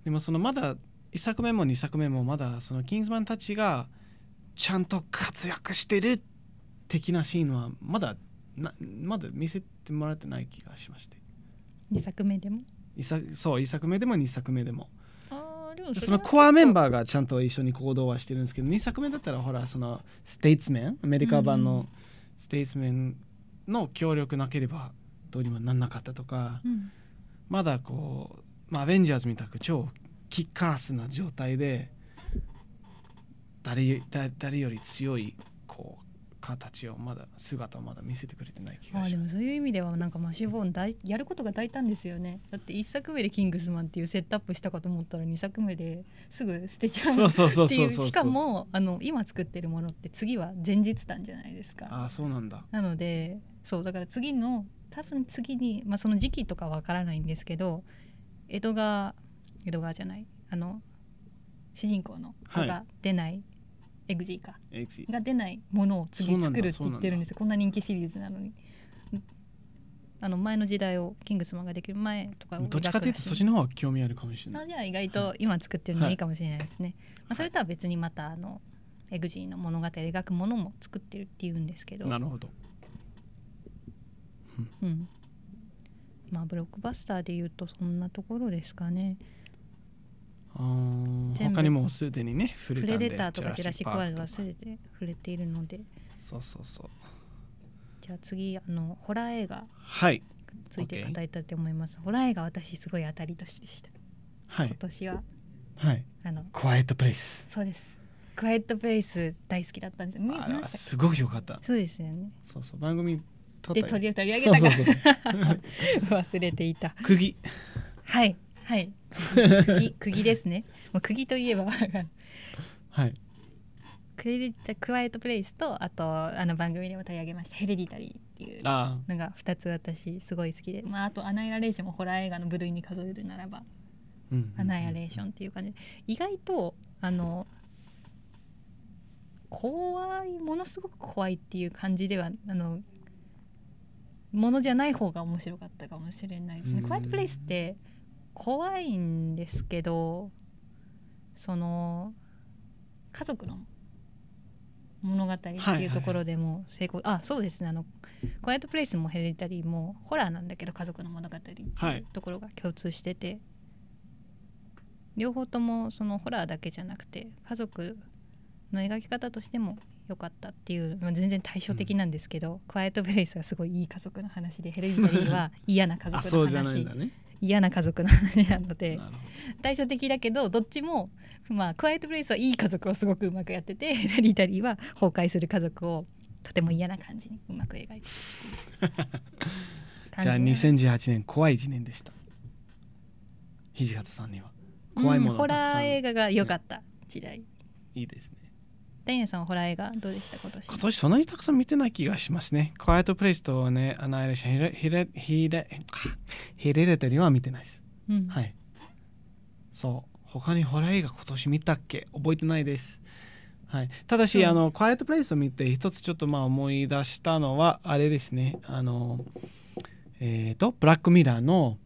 でもそのまだ1作目も2作目もまだそのキンズマンたちがちゃんと活躍してる的なシーンはまだなまだ見せてもらってない気がしまして2作目でも作そう1作目でも2作目でもそのコアメンバーがちゃんと一緒に行動はしてるんですけど2作目だったらほらそのステイツメンアメリカ版のステイツメンの協力なければどうにもなんなかったとか、うん、まだこう、まあ、アベンジャーズみたく超キッカースな状態で誰誰より強いこう形をまだ姿をまだ見せてくれてない気がします。そういう意味ではなんかマシュボーン大やることが大胆ですよね。だって一作目でキングスマンっていうセットアップしたかと思ったら二作目ですぐ捨てちゃうっていうしかもあの今作ってるものって次は前日談じゃないですか。あそうなんだ。なのでそうだから次の多分次に、まあ、その時期とかわからないんですけど江戸川江戸川じゃないあの主人公の子が出ない、はい、エグジーかが出ないものを次作るって言ってるんですよこんな人気シリーズなのに。あの前の時代をキングスマンができる前とかどっちかというとそっちの方が興味あるかもしれないじゃあ意外と今作ってるのいいかもしれないですね、はい、まあ、それとは別にまたあのエグジーの物語描くものも作ってるっていうんですけどなるほどうん、まあブロックバスターでいうとそんなところですかね他にもすでにね触れたんでプレデターとかジュラシック・ワールドはすでに触れているのでそうそうそうじゃあ次あのホラー映画はいついて語りたいと思います、ホラー映画私すごい当たり年でした、はい、今年ははいあのクワイエットプレイスそうですクワイエットプレイス大好きだったんですよねすごい良かったそうですよねそうそう番組で取り取り上げたから <laughs> 忘れていた釘はいはい釘釘ですねもう釘といえばはいクレディタクワイエットプレイスとあとあの番組でも取り上げました「ヘレディタリー」っていうのが2つ私すごい好きでまあ、あと「アナイラレーション」もホラー映画の部類に数えるならば「うんうんうん、アナイラレーション」っていう感じ意外とあの怖いものすごく怖いっていう感じではあのものじゃない方が面白かったかもしれないですね。クワイトプレイスって怖いんですけどその家族の物語っていうところでも成功、はいはい、あそうですねあの「クワイトプレイス」も「ヘれたり、タリー」もホラーなんだけど家族の物語っていうところが共通してて、はい、両方ともそのホラーだけじゃなくて家族の描き方としても良かったっていう、まあ、全然対照的なんですけど、うん、クワイエット・ブレイスはすごいいい家族の話でヘレリタリーは <laughs> 嫌な家族の話ね、嫌な家族の話なので対照的だけどどっちも、まあ、クワイエット・ブレイスはいい家族をすごくうまくやっててヘレリタリーは崩壊する家族をとても嫌な感じにうまく描いて <laughs> じゃあ2018年怖い1年でした土方さんには怖いもの、うん、ホラー映画が良かった時代、ね、いいですねダイネさんはホラー映画どうでした今年今年そんなにたくさん見てない気がしますね。クワイエットプレイスとね、アナイレション、ヒレ、ヒレ、ヒレ、ヒタリは見てないです。うん、はい。そう。他にホラー映画今年見たっけ覚えてないです。はい、ただし、うん、あのクワイエットプレイスを見て一つちょっとまあ思い出したのはあれですねあのえっ、ー、とブラックミラーの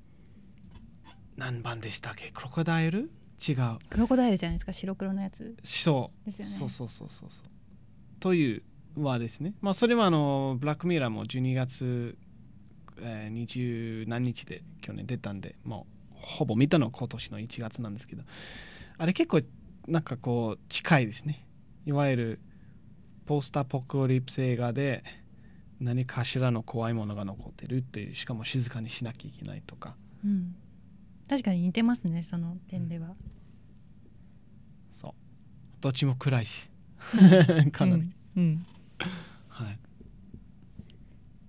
何番でしたっけクロコダイル違うクロコダイルじゃないですか白黒のやつそう、ね、そうそうそうそうそうというはですねまあそれはあのブラックミラーも12月二十、えー、何日で去年出たんでもうほぼ見たのは今年の1月なんですけどあれ結構なんかこう近いですねいわゆるポスターポクリプス映画で何かしらの怖いものが残ってるっていうしかも静かにしなきゃいけないとか、確かに似てますねその点では、うん、そうどっちも暗いし <laughs> かなり、うん、うん、はい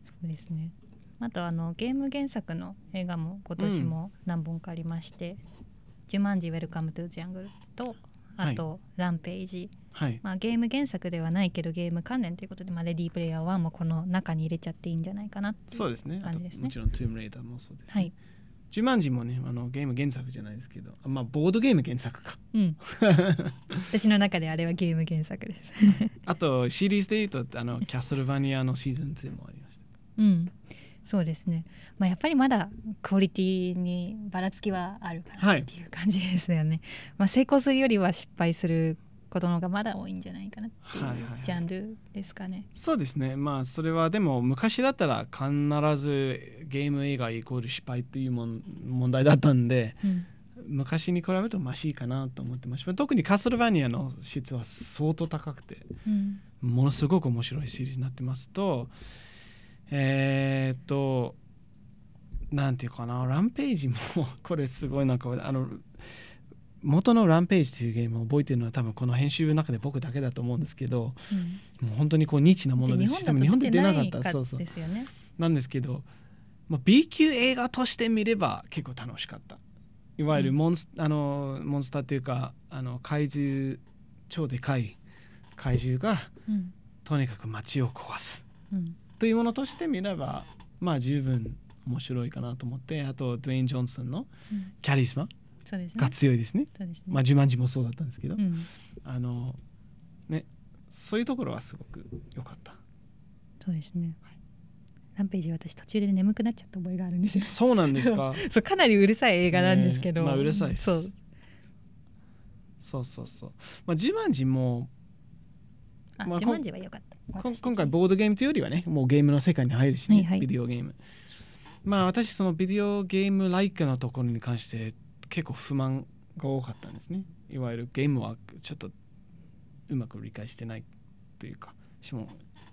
そうですねあとあのゲーム原作の映画も今年も何本かありまして「ジュマンジウェルカム・トゥ・ジャングル」とあと、ランページ」はい、まあ、ゲーム原作ではないけどゲーム関連ということで、まあ、レディープレイヤー1もこの中に入れちゃっていいんじゃないかなっていう感じですね。すねもちろん「トゥームレイダー」もそうです、ね、はいジュマンジもねあのゲーム原作じゃないですけどあまあボードゲーム原作か、うん、<laughs> 私の中であれはゲーム原作ですあとシリーズで言うとあのキャストルバニアのシーズン2もありましたうんそうですね、まあ、やっぱりまだクオリティにばらつきはあるかなっていう感じですよね、はい、まあ、成功するよりは失敗する子供がまだ多いんじゃないかなっていうジャンルですかね。はいはいはい、そうですねまあそれはでも昔だったら必ずゲーム映画イコール失敗っていうもん問題だったんで、うん、昔に比べるとマシかなと思ってました特にカストルバニアの質は相当高くて、うん、ものすごく面白いシリーズになってますとえー、っとなんていうかなランページも <laughs> これすごいなんかあの。元の「ランページ」というゲームを覚えてるのは多分この編集の中で僕だけだと思うんですけど、うん、もう本当にこうニッチなものですし多分日本で出なかったそうそうなんですけど、まあ、B 級映画として見れば結構楽しかったいわゆるモンスうん、あのモンスターというかあの怪獣超でかい怪獣が、うん、とにかく街を壊す、というものとして見ればまあ十分面白いかなと思ってあとドウェイン・ジョンソンの「キャリスマ」が強いですね。まあ、十万字もそうだったんですけど、うん、あのねそういうところはすごく良かった。そうですね。はランページ私途中で眠くなっちゃった覚えがあるんですよ。そうなんですか。<laughs> そうかなりうるさい映画なんですけど。まあうるさいそう。そうそうそう。まあ十万字もまあ、は良かった今回ボードゲームというよりはねもうゲームの世界に入るしね、はいはい、ビデオゲームまあ私そのビデオゲームライクのところに関して結構不満が多かったんですねいわゆるゲームはちょっとうまく理解してないというかしも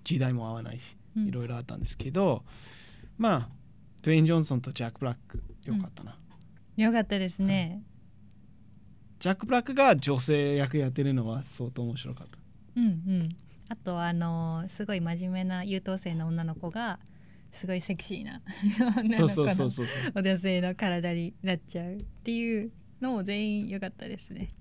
時代も合わないしいろいろあったんですけど、うん、まあドウェイン・ジョンソンとジャック・ブラックよかったな、うん、よかったですね、ジャック・ブラックが女性役やってるのは相当面白かったうんうんあとあのすごい真面目な優等生の女の子がすごいセクシーな <laughs> そうそうそうそうお女性の体になっちゃうっていうのも全員良かったですね。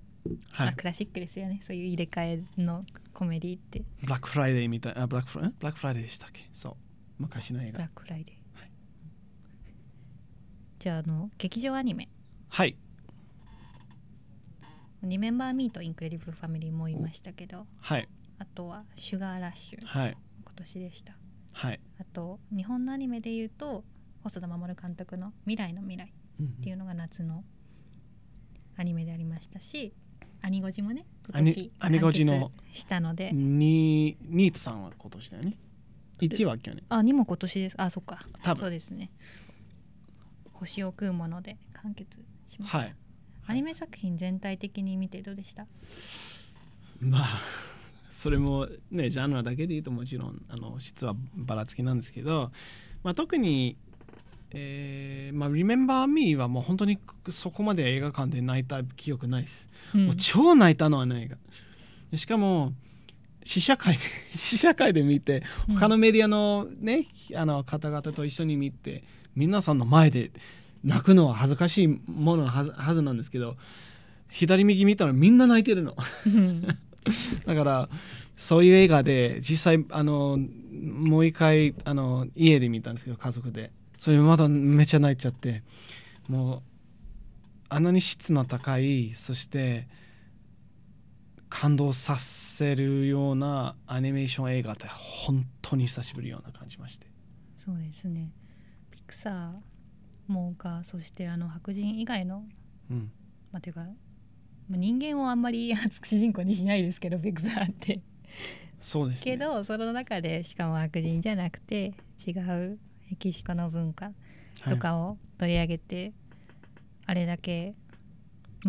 はい、クラシックですよねそういう入れ替えのコメディってブラックフライデーみたいなブラックフラブラックフライデーでしたっけそう昔の映画ブラックフライデー、はい、じゃああの劇場アニメはい2メンバーミートインクレディブルファミリーもいましたけどはいあとはシュガーラッシュ、はい、今年でしたはい、あと日本のアニメでいうと細田守監督の「未来の未来」っていうのが夏のアニメでありましたし「アニゴジ」もね今年完結したのでニニーツさんは今年だよね1は去年あ2も今年ですあそっか多分そうですね星を食うもので完結しました、はい、アニメ作品全体的に見てどうでしたまあそれもねジャンルだけで言うともちろんあの質はばらつきなんですけど、まあ、特にえまあ「Remember Me」はもう本当にそこまで映画館で泣いた記憶ないです、うん、もう超泣いたのはないがしかも試写会で <laughs> 試写会で見て他のメディアのね、うん、あの方々と一緒に見て皆さんの前で泣くのは恥ずかしいものはずはずなんですけど左右見たらみんな泣いてるの、うん <laughs> だからそういう映画で実際あのもう一回あの家で見たんですけど家族でそれまだめちゃ泣いちゃってもうあんなに質の高いそして感動させるようなアニメーション映画って本当に久しぶりような感じましてそうですねピクサーもかそしてあの白人以外の、うん、まあというか人間をあんまり主人公にしないですけどピクサーって。そうです、ね、けどその中でしかも悪人じゃなくて違うメキシコの文化とかを取り上げて、はい、あれだけ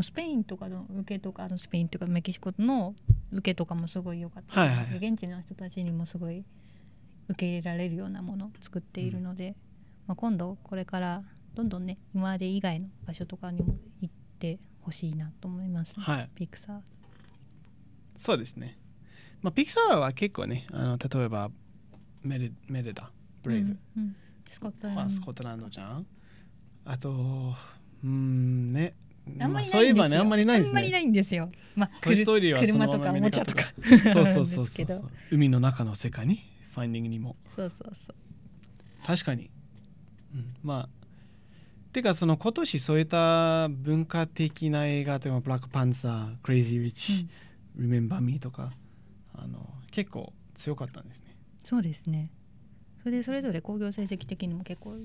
スペインとかの受けとかのスペインとかメキシコの受けとかもすごい良かったです、はいはい、現地の人たちにもすごい受け入れられるようなものを作っているので、うん、まあ、今度これからどんどんね今まで以外の場所とかにも行ってほしいなと思いますね、はい、ピクサーそうですね、まあ、ピクサーは結構ねあの例えばメレメレダブレイブ、うんうん、スコットランド、まあ、スコットランドじゃんあとうんねあんまりないんですよ、まあ、そういえばねあんまりないあんまりないんですよまあトイストーリーは車とかおもちゃとかそうそうそうそうそう <laughs> 海の中の世界にファインディングにもそうそうそう確かに、うん、まあてかその今年そういった文化的な映画というブラックパンサー、クレイジー・リッチ、リメンバー・ミーとかあの結構強かったんですね。そうですね。それでそれぞれ興行成績的にも結構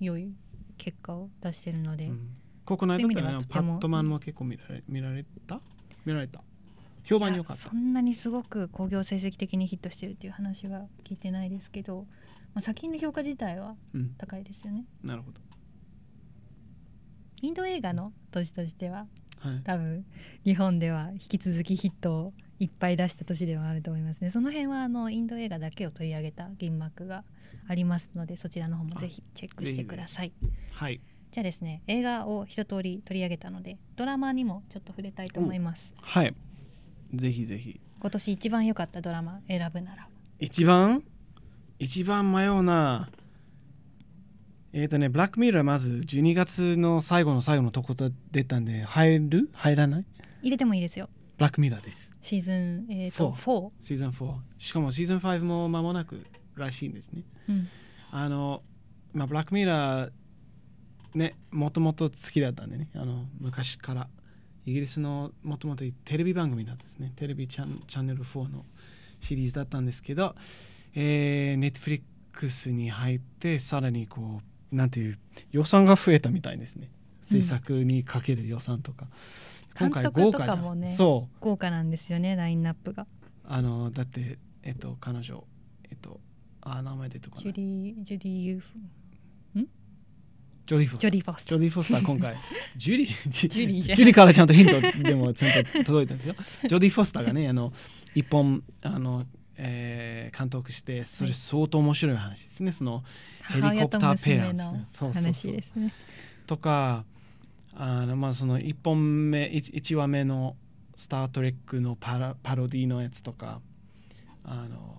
良い結果を出してるので、国内だったらパットマンも結構見られ見られた見られた評判良かったそんなにすごく興行成績的にヒットしてるっていう話は聞いてないですけど、まあ、作品の評価自体は高いですよね、うん、なるほどインド映画の年としては、はい、多分日本では引き続きヒットをいっぱい出した年ではあると思いますねその辺はあのインド映画だけを取り上げた銀幕がありますのでそちらの方もぜひチェックしてください。はい、じゃあですね映画を一通り取り上げたのでドラマにもちょっと触れたいと思います。はい、ぜひぜひ今年一番良かったドラマ選ぶなら一番一番迷うなえっ、ー、とね、ブラックミラーまず12月の最後の最後のとこ出たんで、入る入らない入れてもいいですよ。ブラックミラーです。シーズン、えーと、と4。シーズン4。しかもシーズン5も間もなくらしいんですね。うん、あの、まあ、ブラックミラー、ね、もともと好きだったんでね、あの昔から。イギリスのもともとテレビ番組だったんですね。テレビチャンチャンネル4のシリーズだったんですけど、えー、Netflix に入って、さらにこう、なんていう予算が増えたみたいですね制作にかける予算とか、うん、今回豪華じゃん、ね、そう豪華なんですよねラインナップがあのだってえっと彼女えっとあ名前出てこないジュリージュリー・ユーフんジョリー・フォスター・ジョリー・フォスター今回 <laughs> ジュリージュリージュリーからちゃんとヒントでもちゃんと届いたんですよジョリー・フォスターがねあの一本あのえー監督してそれ相当面白い話ですね、はい、そのヘリコプターペランス、のそうそうそうとかあのまあその1本目 1, 1話目の「スター・トレック」のパラパロディのやつとかあの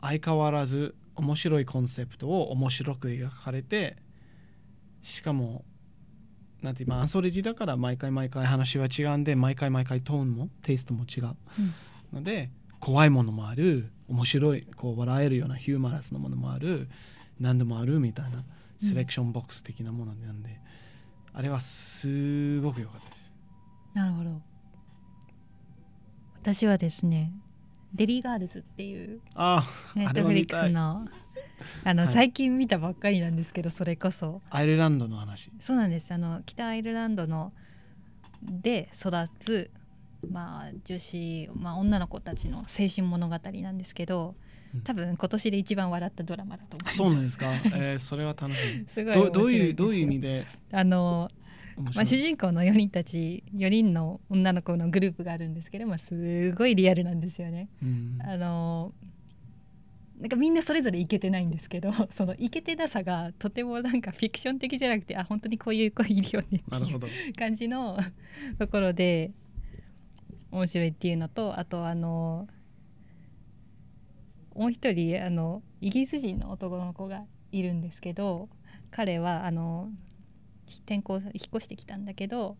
相変わらず面白いコンセプトを面白く描かれてしかもなんて今アンソレジだから毎回毎回話は違うんで毎回毎回トーンもテイストも違う、うん、ので怖いものもある面白いこう笑えるようなヒューマラスのものもある何でもあるみたいなセレクションボックス的なものなんで、うん、あれはすごく良かったですなるほど私はですねデリーガールズっていうネットフリックスのあの、はい、最近見たばっかりなんですけどそれこそアイルランドの話そうなんですあの北アイルランドので育つまあ、女子、まあ、女の子たちの青春物語なんですけど多分今年で一番笑ったドラマだと思います。そうなんですか、<laughs> えー、それは楽しみ <laughs> すごいどどういうどういう意味であのまあ、主人公の4人たち4人の女の子のグループがあるんですけど、まあ、すごいリアルなんですよね。うん、あのなんかみんなそれぞれいけてないんですけど <laughs> そのいけてなさがとてもなんかフィクション的じゃなくてあ本当にこういう子いるよねっていう感じのところで面白いっていうのとあとあのもう一人あのイギリス人の男の子がいるんですけど彼はあの転校引っ越してきたんだけど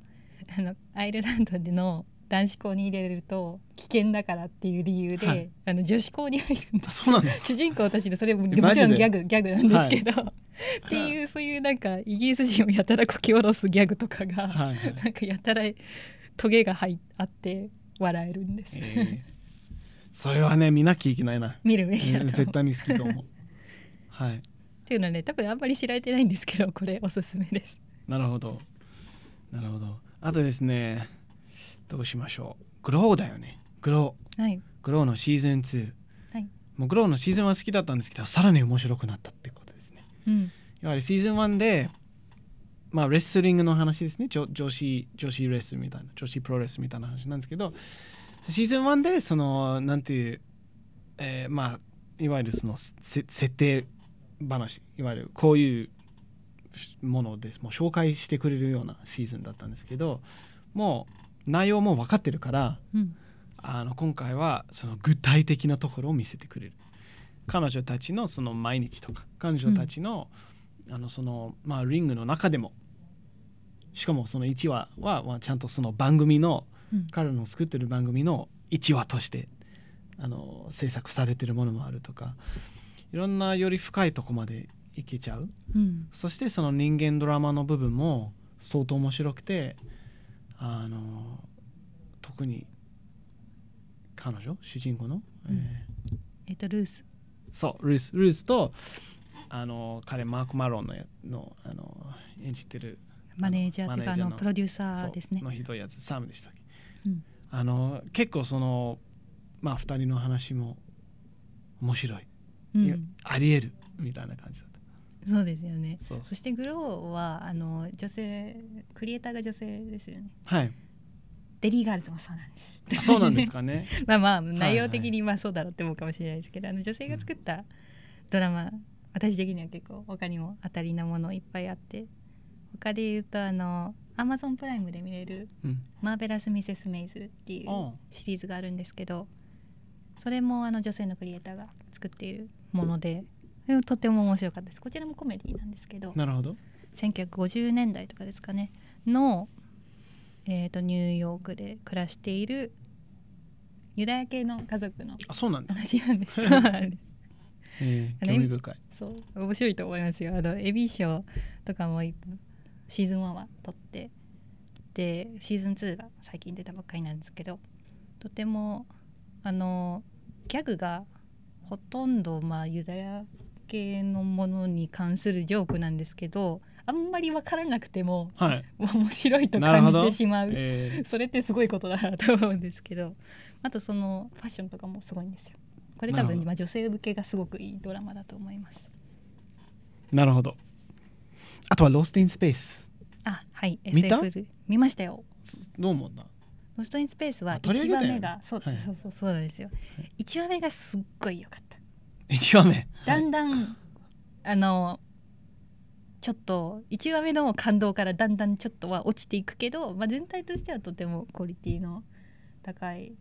あのアイルランドでの男子校に入れると危険だからっていう理由で、はい、あの女子校に入るんですそうなんです主人公たちのそれももちろんギャグギャグなんですけど、はい、っていうそういうなんかイギリス人をやたらこき下ろすギャグとかが、はいはい、なんかやたらトゲが入あって笑えるんです、えー、それはね見なきゃいけないな見るべき絶対に好きと思うはいっていうのはね多分あんまり知られてないんですけどこれおすすめですなるほどなるほどあとですねどうしましょうグローだよねグロー、はい、グローのシーズン2、はい、もうグローのシーズン1好きだったんですけどさらに面白くなったってことですね、うん、いわゆるシーズン1でまあ、レスリングの話ですね女子女子レスみたいな女子プロレスみたいな話なんですけどシーズン1でそのなんていう、えー、まあいわゆるその設定話いわゆるこういうものですもう紹介してくれるようなシーズンだったんですけどもう内容も分かってるから、うん、あの今回はその具体的なところを見せてくれる彼女たちのその毎日とか彼女たちの、うんあのそのまあリングの中でもしかもその1話は、まあ、ちゃんとその番組の、うん、彼の作ってる番組の1話としてあの制作されてるものもあるとかいろんなより深いとこまでいけちゃう、うん、そしてその人間ドラマの部分も相当面白くてあの特に彼女主人公の、うん、えー、えっとルースそうルースルースとあの彼マーク・マロンののあの演じてるマネージャーというかあのプロデューサーですねのひどいやつサムでしたっけ、うん、あの結構そのまあ2人の話も面白い、うん、ありえるみたいな感じだったそうですよねそしてグローはあの女性クリエイターが女性ですよねはいデリーガールズもそうなんですあそうなんですかね <laughs> まあまあ内容的にまあそうだろうって思うかもしれないですけど、はいはい、あの女性が作ったドラマ私的には結構他にも当たりなものいっぱいあって他で言うとあのアマゾンプライムで見れる「マーベラス・ミセス・メイズ」っていうシリーズがあるんですけどそれもあの女性のクリエイターが作っているものでそれもとても面白かったですこちらもコメディなんですけどなるほど1950年代とかですかねの、えーと、ニューヨークで暮らしているユダヤ系の家族の話なんそうなんですえん、興味深いそう面白いと思いますよあのエビ賞とかもシーズン1は撮ってでシーズン2が最近出たばっかりなんですけどとてもあのギャグがほとんどまあユダヤ系のものに関するジョークなんですけどあんまり分からなくても、はい、面白いと感じてしまう、えー、それってすごいことだなと思うんですけどあとそのファッションとかもすごいんですよ。これ多分今女性向けがすごくいいドラマだと思いますなるほどあとは「ロスト・イン・スペース」あはい SF 見ましたよどう思ロスト・イン・スペースは1話目がそう,、そうそうそうなんですよ、はい、1話目がすっごい良かった1話目だんだん、はい、あのちょっと1話目の感動からだんだんちょっとは落ちていくけど、まあ、全体としてはとてもクオリティの高い、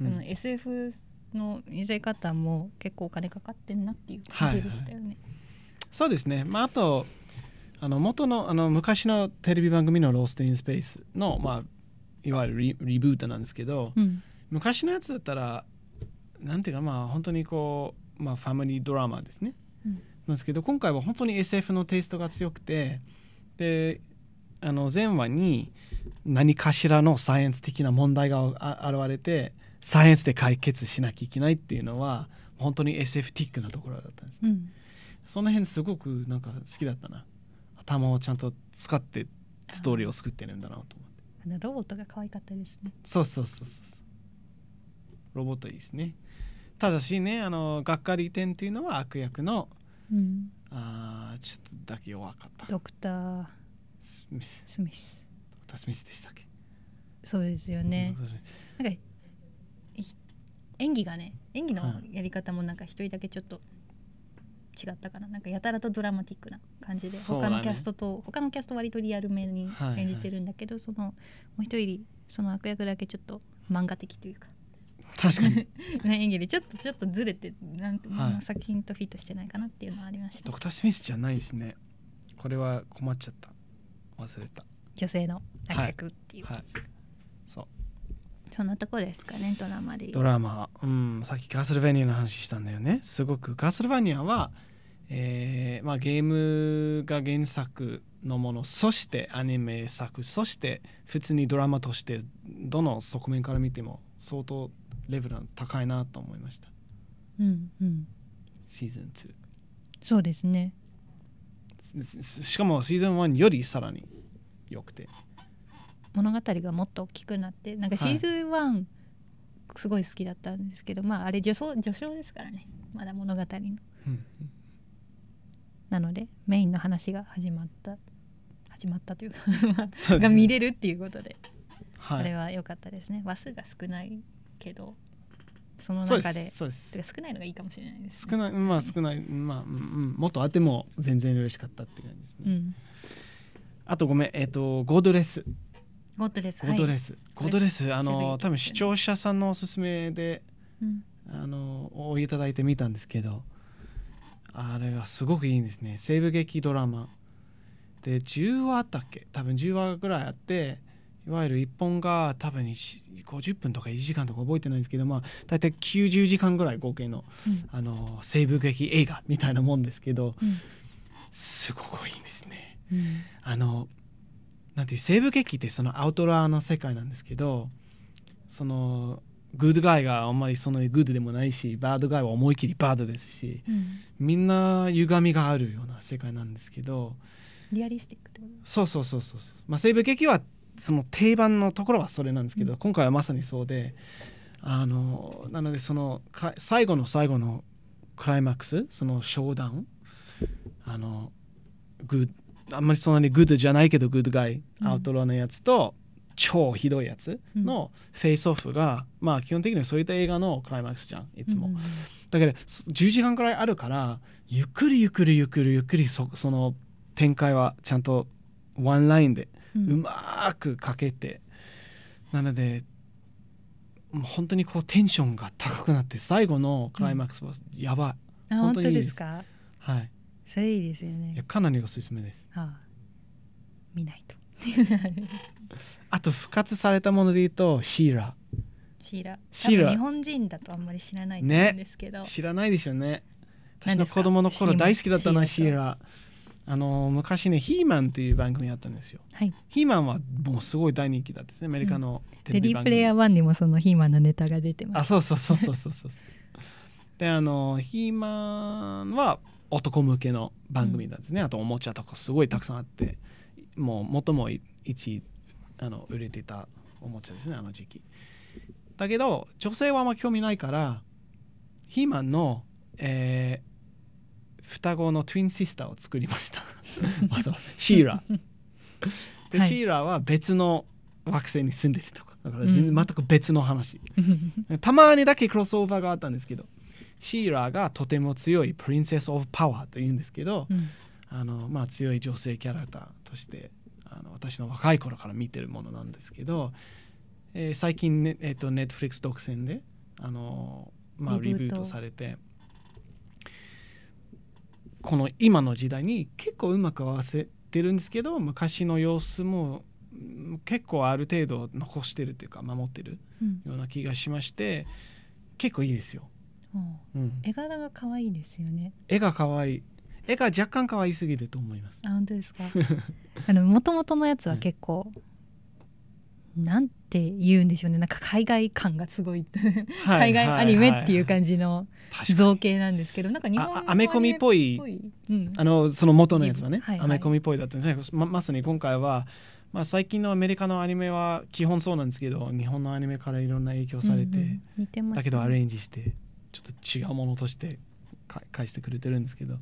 うん、SF の見せ方も結構お金かかってんなっていう感じでしたよね。はいはい、そうですね、まあ、あとあの元のあの昔のテレビ番組の「ロースト・イン・スペースの」の、まあ、いわゆるリリブートなんですけど、うん、昔のやつだったらなんていうかまあ本当にこう、まあ、ファミリードラマですね、うん、なんですけど今回は本当に SF のテイストが強くてであの前話に何かしらのサイエンス的な問題が現れてサイエンスで解決しなきゃいけないっていうのは本当に SF ティックなところだったんです、ね、うん、その辺すごくなんか好きだったな頭をちゃんと使ってストーリーを作ってるんだなと思ってあのロボットが可愛かったですねそうそうそうそうロボットいいですねただしねあのがっかり点っていうのは悪役の、うん、あちょっとだけ弱かったドクター・スミススミスドクター・スミスでしたっけそうですよねなんか演技がね演技のやり方もなんか一人だけちょっと違ったかななんかやたらとドラマティックな感じで、ね、他のキャストと他のキャスト割とリアルめに演じてるんだけど、はいはい、そのもう一人その悪役だけちょっと漫画的というか確かにね、<laughs> 演技でちょっとちょっとずれてなんか、はい、作品とフィットしてないかなっていうのはありましたドクター・スミスじゃないですねこれは困っちゃった忘れた女性の悪役っていう、はいはい、そうそなとこですかねドラマでドラマうんさっきカースルベニアの話したんだよねすごくカースルベニアは、えーまあ、ゲームが原作のものそしてアニメ作そして普通にドラマとしてどの側面から見ても相当レベルが高いなと思いましたうんうんシーズン2そうですねしかもシーズン1よりさらに良くて物語がもっと大きくなってなんかシーズン1、すごい好きだったんですけど、まああれ序章序章ですからねまだ物語の、なのでメインの話が始まった始まったというかう、が見れるっていうことで、はい、あれは良かったですね話数が少ないけどその中で少ないのがいいかもしれないです、ね、少ないまあ少ないまあ、うん、もっとあっても全然嬉しかったって感じですね、うん、あとごめんえっ、ー、とゴードレスゴッドレスゴッドレス、ゴッドレスあの多分視聴者さんのおすすめで、うん、あのおいただいてみたんですけどあれはすごくいいんですね西部劇ドラマで10話あったっけ多分10話ぐらいあっていわゆる1本が多分50分とか1時間とか覚えてないんですけど、まあ、大体90時間ぐらい合計のうん、あの西部劇映画みたいなもんですけど、うん、すごくいいんですね。うん、あのなんていう西部劇ってそのアウトラーの世界なんですけどそのグッドガイがあんまりそのグッドでもないしバードガイは思い切りバードですし、うん、みんな歪みがあるような世界なんですけどリアリスティックそうそうそうそう、まあ、西部劇はその定番のところはそれなんですけど、うん、今回はまさにそうであのなのでその最後の最後のクライマックスその商談あのグッあんまりそんなにグッドじゃないけどグッドガイ、アウトローのやつと、超ひどいやつのフェイスオフが、うん、まあ基本的にはそういった映画のクライマックスじゃんいつも、うん、だけど10時間くらいあるからゆっくりゆっくりゆっくりゆっくりそその展開はちゃんとワンラインでうまくかけて、うん、なのでもう本当にこうテンションが高くなって最後のクライマックスはやばい、本当にですかはいそれいいですよねかなりおすすめです、はあ、見ないと <laughs> あと復活されたもので言うとシーラシーラシーラ日本人だとあんまり知らないと思うんですけど、ね、知らないでしょうね私の子供の頃大好きだったなシーラあの昔ね「ヒーマン」という番組あったんですよ、はい、ヒーマンはもうすごい大人気だったですねアメリカのテレビ番組、うん、デリープレイヤー1にもそのヒーマンのネタが出てますあそうそうそうそうそうそうであのヒーマンは男向けの番組なんですね、うん、あとおもちゃとかすごいたくさんあってもう最も一あの売れてたおもちゃですねあの時期だけど女性はあんま興味ないからヒーマンの、えー、双子のトゥインシスターを作りました <laughs> シーラ <laughs> で、はい、シーラーは別の惑星に住んでるとかだから全然全く別の話、うん、たまにだけクロスオーバーがあったんですけどシーラーがとても強いプリンセス・オブ・パワーというんですけど、うん、あのまあ、強い女性キャラクターとしてあの私の若い頃から見てるものなんですけど、えー、最近ね、えーと、ネットフリックス独占であの、まあ、リブートされてこの今の時代に結構うまく合わせてるんですけど昔の様子も結構ある程度残してるというか守ってるような気がしまして、うん、結構いいですよ。うん、絵柄が可愛いですよね絵が可愛い絵が若干可愛すぎると思いますあ本当ですか <laughs> あの元々のやつは結構、はなんて言うんでしょうねなんか海外感がすごい海外アニメっていう感じの造形なんですけど、なんか日本アメコミっぽい、うん、あのその元のやつはね、はいアメコミっぽいだったんですねままさに今回はまあ、最近のアメリカのアニメは基本そうなんですけど日本のアニメからいろんな影響されて、うんうんね、だけどアレンジしてちょっと違うものとして返してくれてるんですけど、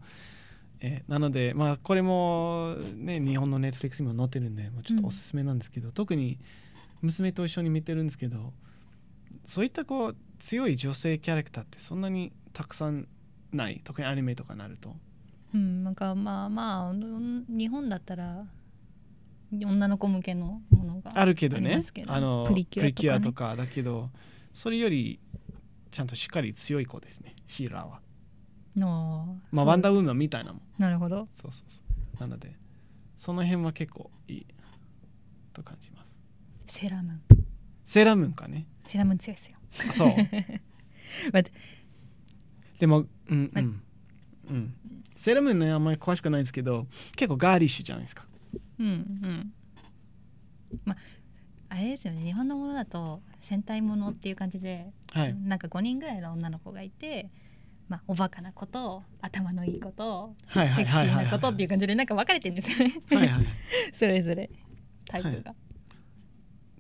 えー、なのでまあこれもね日本のネットフリックスにも載ってるんで、まあ、ちょっとおすすめなんですけど、うん、特に娘と一緒に見てるんですけどそういったこう強い女性キャラクターってそんなにたくさんない特にアニメとかなると。うん、なんかまあまあ日本だったら女の子向けのものがあるけどねあのプリキュアとか、ね,、とかだけどそれよりちゃんとしっかり強い子ですねシーラーはのまあワンダーウーマンみたいなもんなるほどそうそうそうなのでその辺は結構いいと感じますセーラームーンセーラームーンかねセーラームーン強いですよそう <laughs> でもうんうん、うん、セーラームーンねあんまり詳しくないんですけど結構ガーリッシュじゃないですかうんうんまああれですよね日本のものだと戦隊ものっていう感じで、はい、なんか5人ぐらいの女の子がいて。まあ、おバカなこと頭のいいこと、セクシーなことっていう感じでなんか分かれてるんですよね <laughs> それぞれタイプが、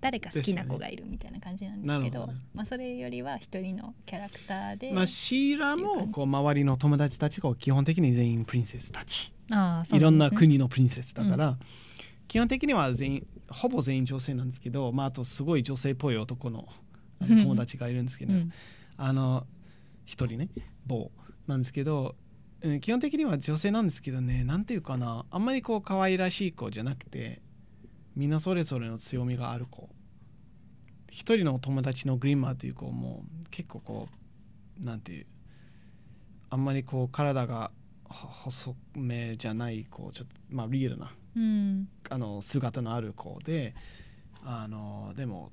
誰か好きな子がいるみたいな感じなんですけど、ね、まあ、それよりは一人のキャラクターで、まあ、シーラもこう周りの友達たちが基本的に全員プリンセスたちあそう、ね、いろんな国のプリンセスだから、うん、基本的には全員ほぼ全員女性なんですけど、まあ、あとすごい女性っぽい男の友達がいるんですけど、うん、あの1人ね某なんですけど基本的には女性なんですけどね何ていうかなあんまりこう可愛らしい子じゃなくてみんなそれぞれの強みがある子一人のお友達のグリーンマーという子も結構こう何ていうあんまりこう体が細めじゃないこうちょっとまあリアルなうん、あの姿のある子であのでも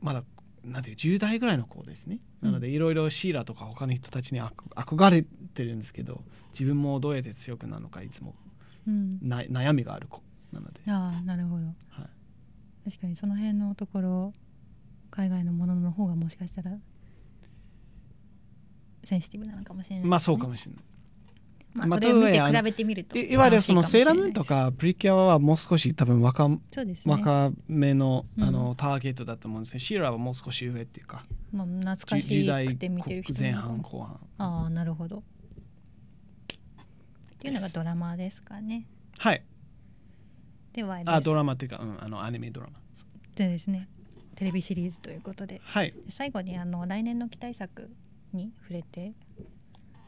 まだなんていう10代ぐらいの子ですね、うん、なのでいろいろシーラとか他の人たちに憧れてるんですけど自分もどうやって強くなるのかいつも、うん、悩みがある子なのでああなるほど、はい、確かにその辺のところ海外のものの方がもしかしたらセンシティブなのかもしれない、ね、まあそうかもしれないまあ、それを見て比べてみると、まあ、いわゆるそのセーラームーンとかプリキュアはもう少し多分若,、ね、若めのあのターゲットだと思うんですね、うん、シーラーはもう少し上っていうか、まあ、懐かしくて見てる人前半後半ああなるほどっていうのがドラマですかねはいではあドラマっていうか、うん、あのアニメドラマでですねテレビシリーズということで、はい、最後にあの来年の期待作に触れて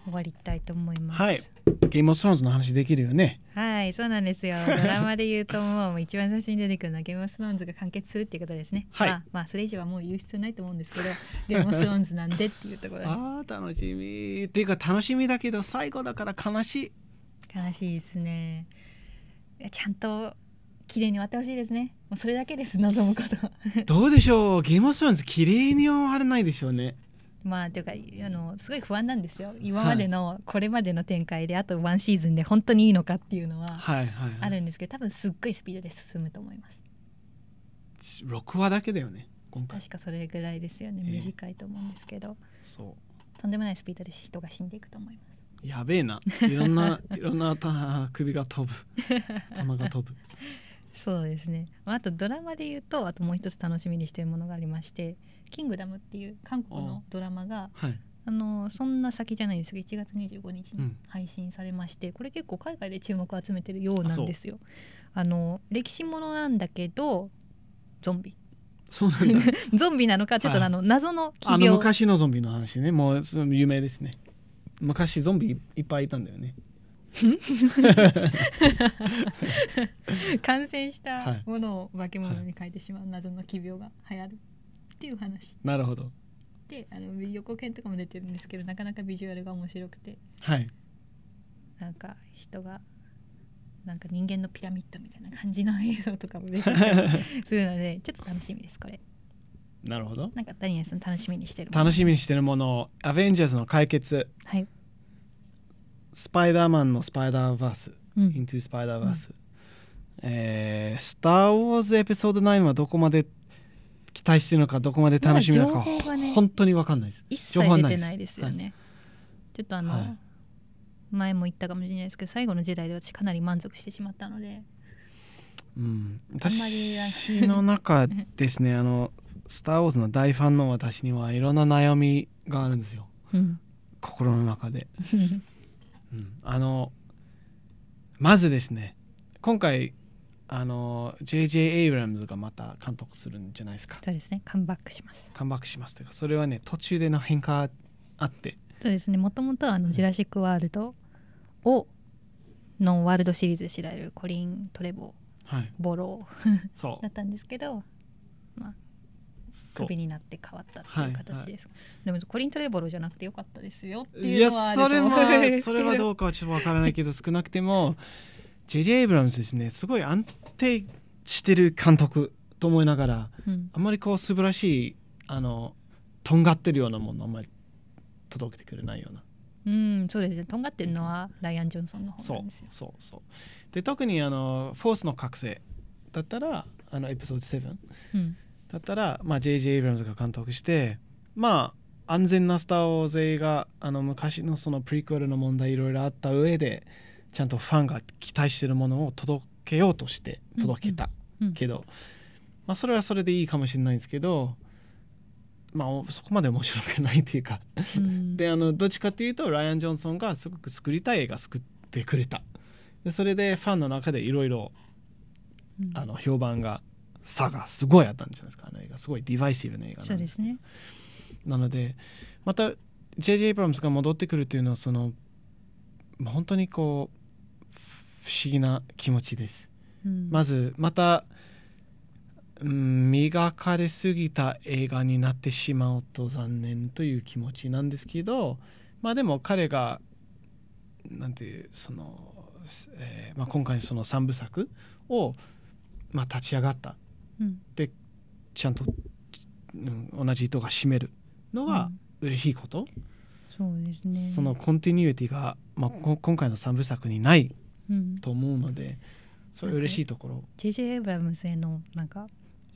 終わりたいと思います。はい。ゲームオブスローンズの話できるよね。はい、そうなんですよ。<laughs> ドラマで言うともう一番最初に出てくるのはゲームオブスローンズが完結するっていうことですね。はい。まあ、まあ、それ以上はもう言う必要ないと思うんですけど、ゲームオブスローンズなんでっていうところ。<laughs> ああ、楽しみ。っていうか楽しみだけど最後だから悲しい。悲しいですね。ちゃんと綺麗に終わってほしいですね。もうそれだけです望むこと。どうでしょう。ゲームオブスローンズ綺麗に終わらないでしょうね。まあというかあのすごい不安なんですよ今までの、はい、これまでの展開であとワンシーズンで本当にいいのかっていうのはあるんですけど、はいはいはい、多分すっごいスピードで進むと思います。6話だけだよね今回確かそれぐらいですよね、短いと思うんですけどそうとんでもないスピードで人が死んでいくと思います。やべえないろんな <laughs> いろんな首が飛ぶ頭 <laughs> が飛ぶ。そうですね、まあ、あとドラマで言うとあともう一つ楽しみにしているものがありましてキングダム」っていう韓国のドラマが、はい、あのそんな先じゃないですけど1月25日に配信されまして、うん、これ結構海外で注目を集めてるようなんですよ。あの歴史ものなんだけどゾンビ <laughs> ゾンビなのかちょっとあの、はい、謎の奇病昔のゾンビの話ねもうその有名ですね昔ゾンビいっぱいいたんだよね <laughs> 感染したものを化け物に変えてしまう謎の奇病が流行るっていう話なるほどであの横剣とかも出てるんですけどなかなかビジュアルが面白くてはいなんか人がなんか人間のピラミッドみたいな感じの映像とかも出てそういるのでちょっと楽しみですこれなるほどなんかダニエルさん楽しみにしてる楽しみにしてるものアベンジャーズの解決はいスパイダーマンのスパイダーバース、うん、イントゥスパイダーバース、うん、えー、スター・ウォーズエピソード9はどこまで期待してるのかどこまで楽しみなのか、ね、本当に分かんないです一切出てないですよね、はい、ちょっとあの、はい、前も言ったかもしれないですけど最後の時代で私かなり満足してしまったので、うん、私の中ですね <laughs> あの「スター・ウォーズ」の大ファンの私にはいろんな悩みがあるんですよ、うん、心の中で、<laughs> うん、あのまずですね今回あの J.J. エイブラムズがまた監督するんじゃないですかそうですねカムバックしますカムバックしますというかそれはね途中での変化あってそうですねもともとあの「ジュラシック・ワールド」をのワールドシリーズで知られるコリン・トレボー、はい、ボローそう <laughs> だったんですけど、まあ、クビになって変わったっていう形です、はいはい、でもコリン・トレボロじゃなくてよかったですよっていうのはいやそれはそれはどうかはちょっとわからないけど少なくてもジェリー・エイブラムスですねすごい安定してる監督と思いながら、うん、あんまりこう素晴らしいあのとんがってるようなものあんまり届けてくれないような。うん、そうですね。とんがってるのはライアン・ジョンソンの方なんですよ。そうそうそうで特にあの「フォースの覚醒」だったらあのエピソード7、うん、だったら、まあ、J.J. エイブラムズが監督してまあ安全なスター・ウォーズ映画あの昔のそのプリクールの問題いろいろあった上でちゃんとファンが期待してるものを届けようとして届けたけど、まあ、それはそれでいいかもしれないんですけど、まあ、そこまで面白くないっていうかであのどっちかっていうとライアン・ジョンソンがすごく作りたい映画作ってくれたでそれでファンの中でいろいろ評判が差がすごいあったんじゃないですかあの映画すごいディバイシブな映画なんです、ね、なのでまた J.J. エイブラムスが戻ってくるっていうのはその本当にこう不思議な気持ちです、うん、まずまた、うん、磨かれすぎた映画になってしまうと残念という気持ちなんですけどまあでも彼がなんていうその、えーまあ、今回その3部作を、まあ、立ち上がった、うん、でちゃんと、うん、同じ糸が締めるのは嬉しいこと、うん、そうですねそのコンティニューティが、まあ、今回の3部作にないと思うので、うん、それ嬉しいところ J.J. エイブラムスへのなんか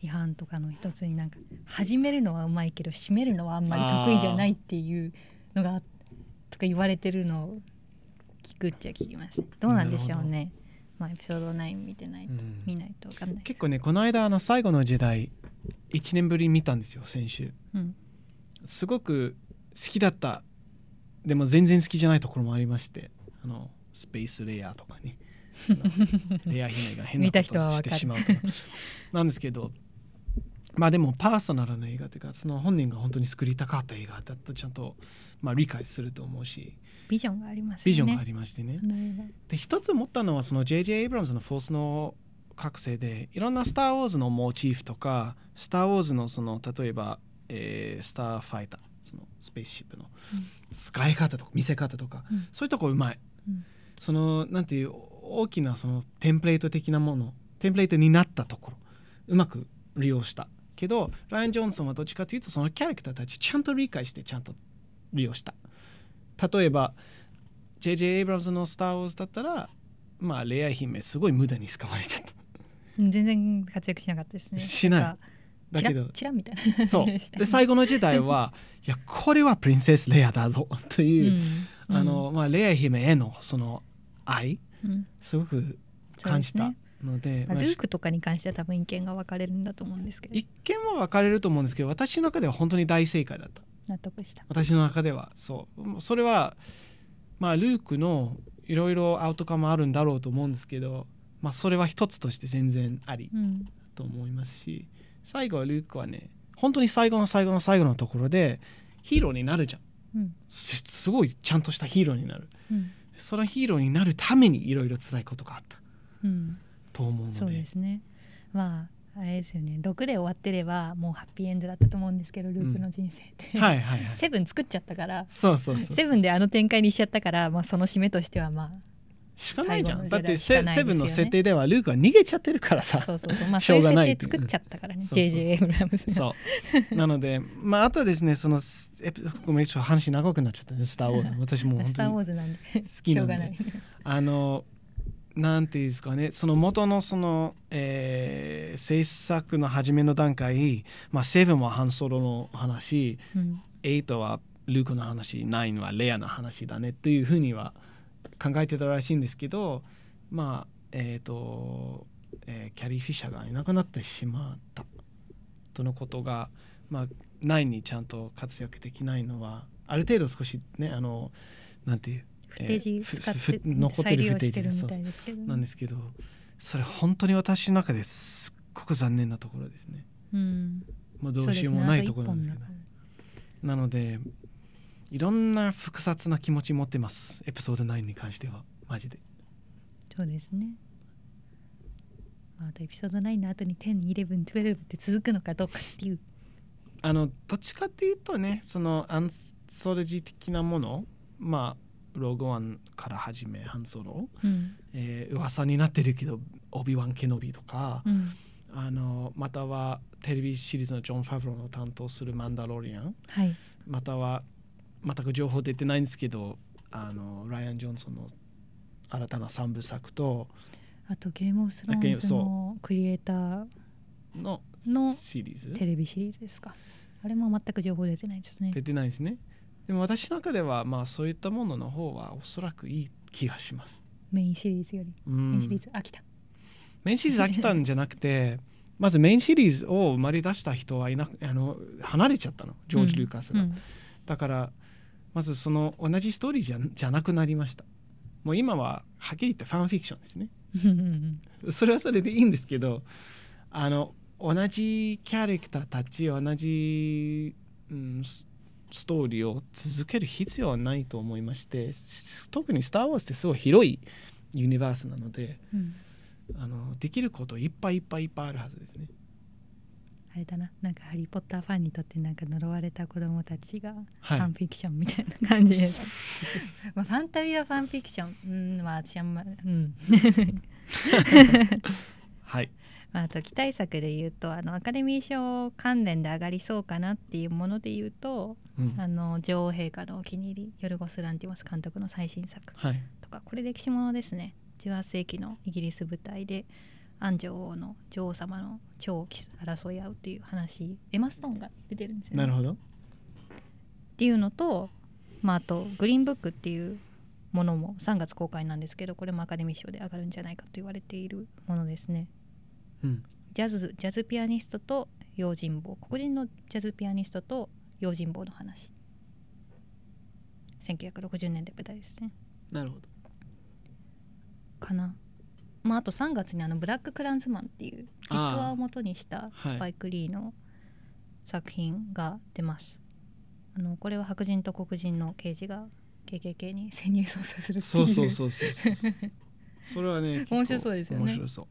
批判とかの一つになんか始めるのはうまいけど締めるのはあんまり得意じゃないっていうのがとか言われてるのを聞くっちゃ聞きます、どうなんでしょうね。まあ、エピソード9見てないと、うん、見ないとわかんない結構ねこの間あの最後の時代一年ぶりに見たんですよ先週、うん、すごく好きだったでも全然好きじゃないところもありましてあのスペースレイヤーとかね <laughs> レア姫が変なことをしてしまうとかなんですけどまあでもパーソナルな映画というかその本人が本当に作りたかった映画だとちゃんとまあ理解すると思うしビジョンがありますねビジョンがありましてねで一つ思ったのはその J.J. エイブラムズの「フォース」の覚醒でいろんな「スター・ウォーズ」のモチーフとか「スター・ウォーズ」のその例えば、えー、スター・ファイターそのスペースシップの使い方とか見せ方とか、うん、そういうとこうまい、うん、そのなんていう大きなそのテンプレート的なものテンプレートになったところうまく利用したけどライアン・ジョンソンはどっちかというとそのキャラクターたちちゃんと理解してちゃんと利用した例えば J.J. エイブラムズの「スター・ウォーズ」だったらまあレア姫すごい無駄に使われちゃった全然活躍しなかったですねしないだけどチラみたいなそう <laughs> で最後の時代はいやこれはプリンセス・レアだぞという、うん、あのまあ、レア姫へのその愛、うん、すごく感じたので、ねルークとかに関しては多分意見が分かれるんだと思うんですけど一見は分かれると思うんですけど私の中では本当に大正解だった納得した私の中ではそうそれはまあルークのいろいろアウトカムあるんだろうと思うんですけど、まあ、それは一つとして全然ありと思いますし、うん、最後はルークはね本当に最後の最後の最後のところでヒーローになるじゃん、うん、すごいちゃんとしたヒーローになる。うんそのヒーローになるためにいろいろ辛いことがあった、うん、と思うのでそうですねまああれですよね6で終わってればもうハッピーエンドだったと思うんですけどループの人生って、うん、はいはい、はい、セブン作っちゃったからそうそうそうセブンであの展開にしちゃったから、まあ、その締めとしてはまあしかないじゃん、だってセセブンの設定ではルークは逃げちゃってるからさそうそうそう、まあ、しょうがない作っちゃったからね JJ エブラムスそうなのでまああとですねそのエごめんちょっと話長くなっちゃったスター・ウォーズ <laughs> 私も本当に好きなんであのなんていうんですかねその元のその、えー、制作の初めの段階、まあ、セブンはハンソロの話、うん、エイトはルークの話ナインはレアの話だねというふうには考えてたらしいんですけどまあえっ、ー、と、えー、キャリー・フィッシャーがいなくなってしまったとのことが、まあ、ないにちゃんと活躍できないのはある程度少しねあのなんていう。フテー使って、え残ってるフテージなんですけどそれ本当に私の中ですっごく残念なところですね。うんまあ、どうしようもないところなんですけどなのでいろんな複雑な気持ち持ってますエピソード9に関してはマジでそうですね、あ、とエピソード9の後に101112って続くのかどうかっていうあのどっちかっていうとねそのアンソロジー的なものまあローゴワンから始めハンソロ、うん、えー、噂になってるけどオビワン・ケノビとか、うん、あのまたはテレビシリーズのジョン・ファブローの担当する「マンダロリアン」はい、または全く情報出てないんですけどあのライアン・ジョンソンの新たな3部作とあとゲームオすスローンズのクリエイターのシリーズテレビシリーズですかあれも全く情報出てないですね出てないですねでも私の中ではまあそういったものの方はおそらくいい気がしますメインシリーズよりメインシリーズ飽きたメインシリーズ飽きたんじゃなくてまずメインシリーズを生まれ出した人はいなくあの離れちゃったのジョージ・ルーカスが、うんうん、だからまずその同じストーリーじゃじゃなくなりましたもう今ははっきり言ってファンフィクションですねそれはそれでいいんですけどあの同じキャラクターたち同じ、うん、ストーリーを続ける必要はないと思いまして特に「スター・ウォーズ」ってすごい広いユニバースなので、うん、あのできることいっぱいいっぱいいっぱいあるはずですね。あれだななんか「ハリー・ポッター」ファンにとってなんか呪われた子どもたちがファンフィクションみたいな感じです、はい、まあファンタビーはファンフィクションうんまあ私あんまうんはい、<laughs> まあ、あと期待作で言うとあのアカデミー賞関連で上がりそうかなっていうもので言うと、うん、あの女王陛下のお気に入りヨルゴス・ランティマス監督の最新作とか、はい、これ歴史ものですね18世紀のイギリス舞台でアン女王の女王様の長を争い合うっていう話エマ・ストーンが出てるんですよ、ね、なるほどっていうのと、まあ、あと「グリーンブック」っていうものも3月公開なんですけどこれもアカデミー賞で上がるんじゃないかと言われているものですね。うん、ジャズジャズピアニストと用心棒黒人のジャズピアニストと用心棒の話1960年代舞台ですね。なるほどかなまあ、あと3月にあの「ブラック・クランズマン」っていう実話をもとにしたスパイク・リーの作品が出ます。あ、のこれは白人と黒人の刑事が KKK に <laughs> 潜入捜査するっていうそうそうそうそうそうそれはね面白そうですよね面白そ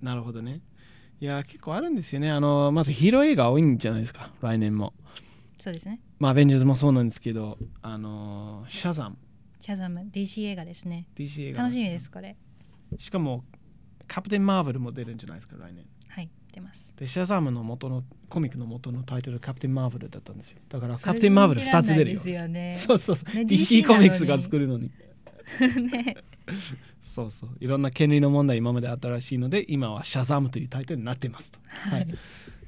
うなるほどねいや結構あるんですよねあのまずヒーロー映画多いんじゃないですか来年もそうですねまあアベンジャーズもそうなんですけどあのシャザムシャザム DC 映画ですね DC 映画楽しみですこれしかもキャプテン・マーベルも出るんじゃないですか来年はい出ますでシャザムの元のコミックの元のタイトルキャプテン・マーベルだったんですよだからキャプテン・マーベル2つ出るよそよ、ね、そうそうそう、ね、DC コミックスが作るのに <laughs> ねそうそういろんな権利の問題今まであったらしいので今は「シャザム」というタイトルになってますと、はい、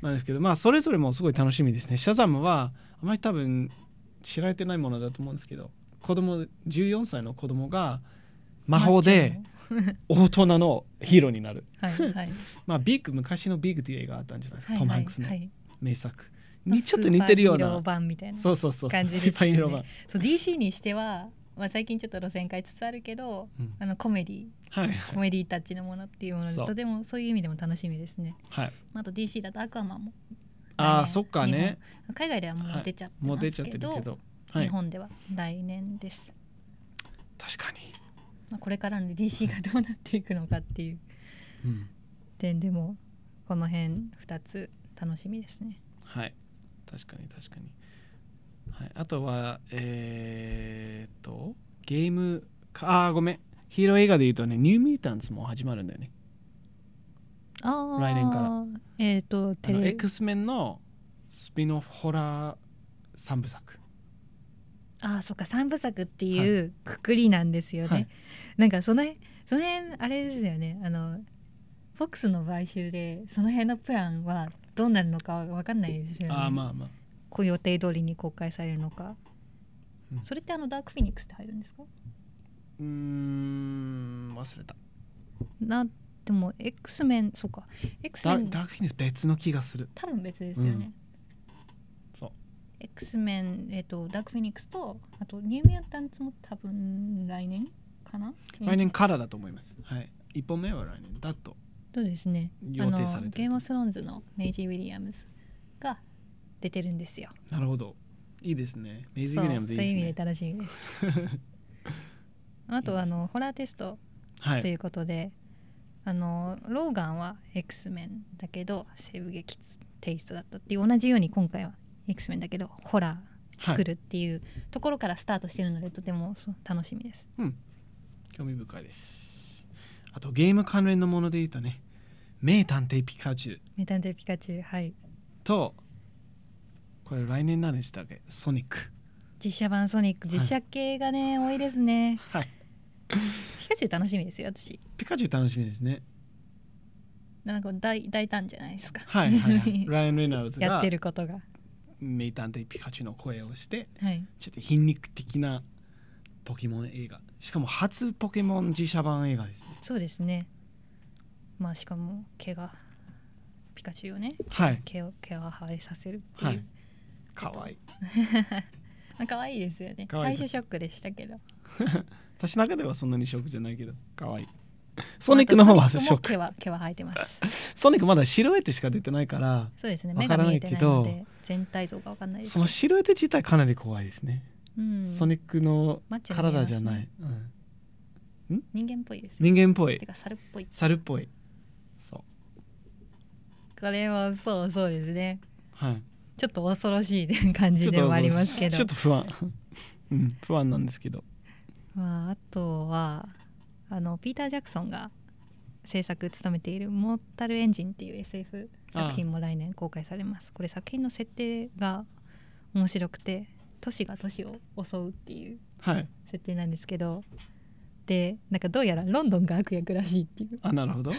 なんですけどまあそれぞれもすごい楽しみですねシャザムはあまり多分知られてないものだと思うんですけど子供14歳の子供が魔法で大人のヒーローになるはい、はい、まあビッグ昔のビッグという映画あったんじゃないですか、はいはい、トム・ハンクスの名作、にちょっと似てるような版みたいなそうそうそう感じスーパーヒーロー版そう DC にしてはまあ、最近ちょっと路線変えつつあるけど、うん、あのコメディ、はいはい、コメディタッチのものっていうものでとてもそういう意味でも楽しみですね。はい、あと DC だとアクアマンもああそっかね海外ではもう出ちゃってますけどはい、もう出ちゃってるけど、はい、日本では来年です。確かにまあ、これからの DC がどうなっていくのかっていう点でもこの辺2つ楽しみですね。うん、はい確かに確かに、はい、あとはえー、っとゲームああごめんヒーロー映画で言うとねニューミュータンツも始まるんだよねあ来年からえっ、とテレビ X メンのスピンオフホラー3部作あそっか三部作っていうくくりなんですよね。はい、なんかその辺その辺あれですよねあのフォックスの買収でその辺のプランはどうなるのかわかんないですよね。あまあまあ。こう予定通りに公開されるのか。うん、それってあのダークフィニックスって入るんですか？うーん忘れた。なでも X メンそうか X メンダークフィニックス別の気がする。多分別ですよね。うん X メン、えっと、ダークフェニックスとあとニューミュータンツも多分来年かな来年からだと思います。はい、1本目は来年だと。そうですね。予定されてゲームオスローンズのメイジー・ウィリアムズが出てるんですよ。なるほど。いいですね。メイジー・ウィリアムズいいですね。そういう意味で楽しみ <laughs> です。あとはあのホラーテストということで、はい、あのローガンは X メンだけど西部劇テイストだったっていう同じように今回は X メンだけどホラー作るっていうところからスタートしてるので、とても楽しみです、うん興味深いですあとゲーム関連のもので言うとね名探偵ピカチュウ名探偵ピカチュウはいとこれ来年何でしたっけソニック実写版ソニック実写系がね、はい、多いですねはいピカチュウ楽しみですよ私ピカチュウ楽しみですねなんか大大胆じゃないですかはいはい、はい、ライアン・レナウズがやってることが名探偵ピカチュウの声をして、はい、ちょっと皮肉的なポケモン映画しかも初ポケモン自社版映画ですねそうですねまあしかも毛がピカチュウをね、はい、毛を毛を生えさせるっていう、はい、かわいい可愛 <laughs> いですよね最初ショックでしたけど <laughs> 私の中ではそんなにショックじゃないけど可愛いい <laughs> ソニックの方はショッ毛は毛は生えてます <laughs> ソニックまだシルエットしか出てないからそうですね目が見えてないので全体像がわかんないです、そのシルエット自体かなり怖いですね、うん、ソニックの体じゃない、うん、人間っぽいです人間っぽいてか猿っぽい猿っぽいそうこれはそうそうですねはいちょっと恐ろしい感じではありますけどちょっと不安 <laughs> うん不安なんですけどまああとはあのピーター・ジャクソンが制作務めている「モータルエンジン」っていう SF 作品も来年公開されますこれ作品の設定が面白くて都市が都市を襲うっていう設定なんですけど、はい、でなんかどうやらロンドンが悪役らしいっていうあなるほど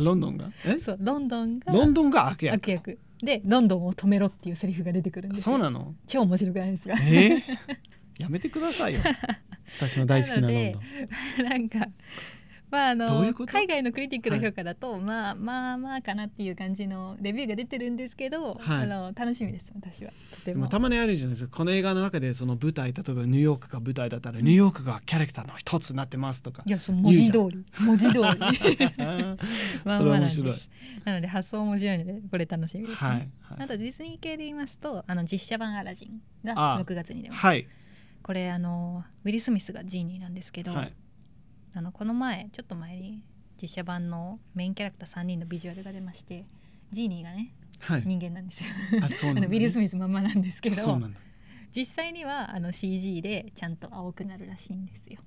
ロンドンが <laughs> そうロンドンがロンドンが悪役悪役でロンドンを止めろっていうセリフが出てくるんですそうなの超面白くないですか、えーやめてくださいよ <laughs> 私の大好きなロンドン <laughs> なんかまああの海外のクリティックの評価だと、はい、まあまあまあかなっていう感じのレビューが出てるんですけど、はい、あの楽しみです私はとてもたまにあるじゃないですかこの映画の中でその舞台例えばニューヨークが舞台だったら、ニューヨークがキャラクターの一つになってますとかいやその文字通り文字通り <laughs> それまあななので発想面白いのでこれ楽しみですね、はい、あとディズニー系で言いますとあの実写版アラジンが6月に出ますはいこれあのウィル・スミスがジーニーなんですけど、はい、あのこの前ちょっと前に実写版のメインキャラクター3人のビジュアルが出ましてジーニーがね、はい、人間なんですよあ、ね、<laughs> ウィル・スミスまんまなんですけど実際にはあの CG でちゃんと青くなるらしいんですよ。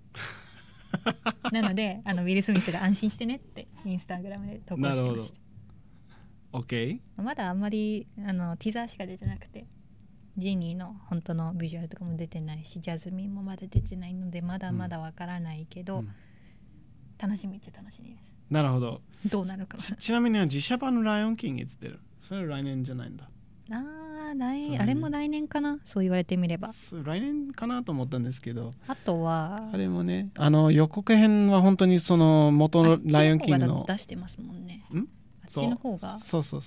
なのであのウィル・スミスが安心してねってインスタグラムで投稿してました。まだあんまりあのティザーしか出てなくてジニーの本当のビジュアルとかも出てないしジャズミンもまだ出てないのでまだまだわからないけど、うん、楽しみっちゃ楽しみです。なるほど。どうなるかちなみに実写版の「ライオンキング」いつ出るそれは来年じゃないんだ。ああ来あれも来年かなそう言われてみれば。来年かなと思ったんですけどあとはあれもねあの予告編は本当にその元の「ライオンキングの」出してますもんね。んあっちの方が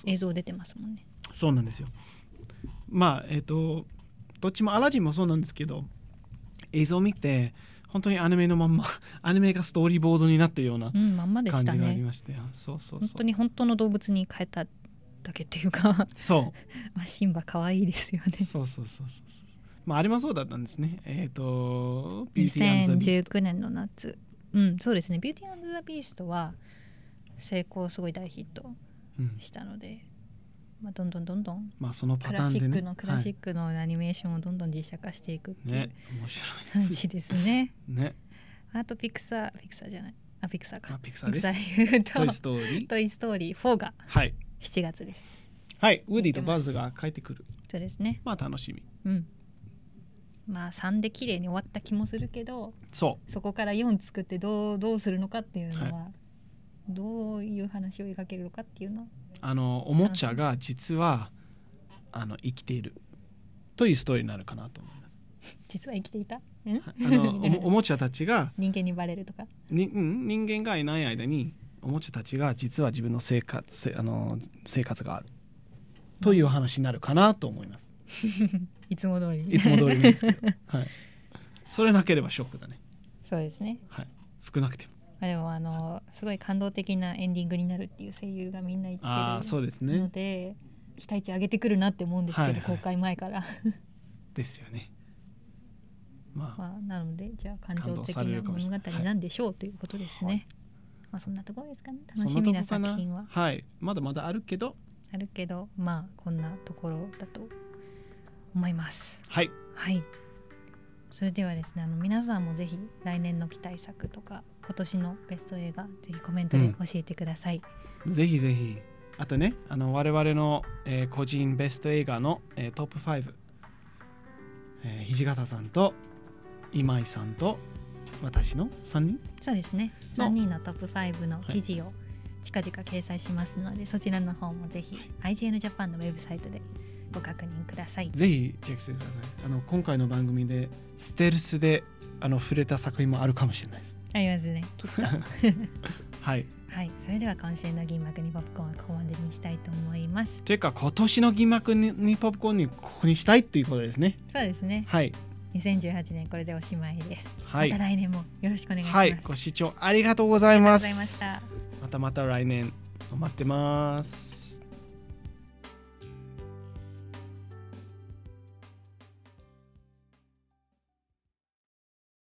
映像出てますもんね。そうなんですよ。まあえっ、ー、とどっちもアラジンもそうなんですけど映像を見て本当にアニメのまんま <laughs> アニメがストーリーボードになったような感じがありまして、うんまね、そうそう本当に本当の動物に変えただけっていうかそう、<laughs> まあ、シンバ可愛いですよねそうそうそうそうまああれもそうだったんですねえっ、ー、とビューティーアン2019年の夏うんそうですねビューティーアンドザビーストは成功すごい大ヒットしたので、うんまあ、どんどんどんどん、まあ、そのパターンで、ね、クラシックのアニメーションをどんどん実写化していくっていうじですね。<laughs> ねあとピクサーピクサーじゃないあピクサーかピクサーですトイ・ストーリー」トイストーリー4が7月です。はい、ウーディとバズが帰ってくるそうですねまあ楽しみ。うんまあ3で綺麗に終わった気もするけどそうそこから4作ってどうどうするのかっていうのは、はいどういう話を描けるのかっていうのあのおもちゃが実はあの生きているというストーリーになるかなと思います。<laughs> 実は生きていたあの <laughs> おもちゃたちが人間にバレるとかに、うん、人間がいない間におもちゃたちが実は自分の生活あの生活があるという話になるかなと思います。<laughs> いつも通りいつも通りですけど、はい、それなければショックだね。そうですね、はい、少なくてもまあ、でもあのすごい感動的なエンディングになるっていう声優がみんな言ってるので、ね、期待値上げてくるなって思うんですけど、はいはい、公開前からですよね。まあ、まあ、なのでじゃあ感情的な物語なんでしょうということですね。はい、まあそんなところですかね楽しみな作品は。はい、まだまだあるけどあるけどまあこんなところだと思います。はい、はいそれではですねあの皆さんもぜひ来年の期待作とか今年のベスト映画ぜひコメントで教えてください、うん、ぜひぜひあとねあの我々の、えー、個人ベスト映画の、えー、トップ5、えー、土方さんと今井さんと私の3人そうですね3人のトップ5の記事を、近々掲載しますのでそちらの方もぜひ IGN ジャパンのウェブサイトでご確認くださいぜひチェックしてくださいあの今回の番組でステルスであの触れた作品もあるかもしれないですありますねきっと <laughs> はいはい、それでは今週の銀幕にポップコーンはここまでにしたいと思います。ていうか今年の銀幕にポップコーンにここにしたいっていうことですね。そうですね。はい。2018年これでおしまいです。はい。また来年もよろしくお願いします。はい、ご視聴ありがとうございます。またまた来年待ってます。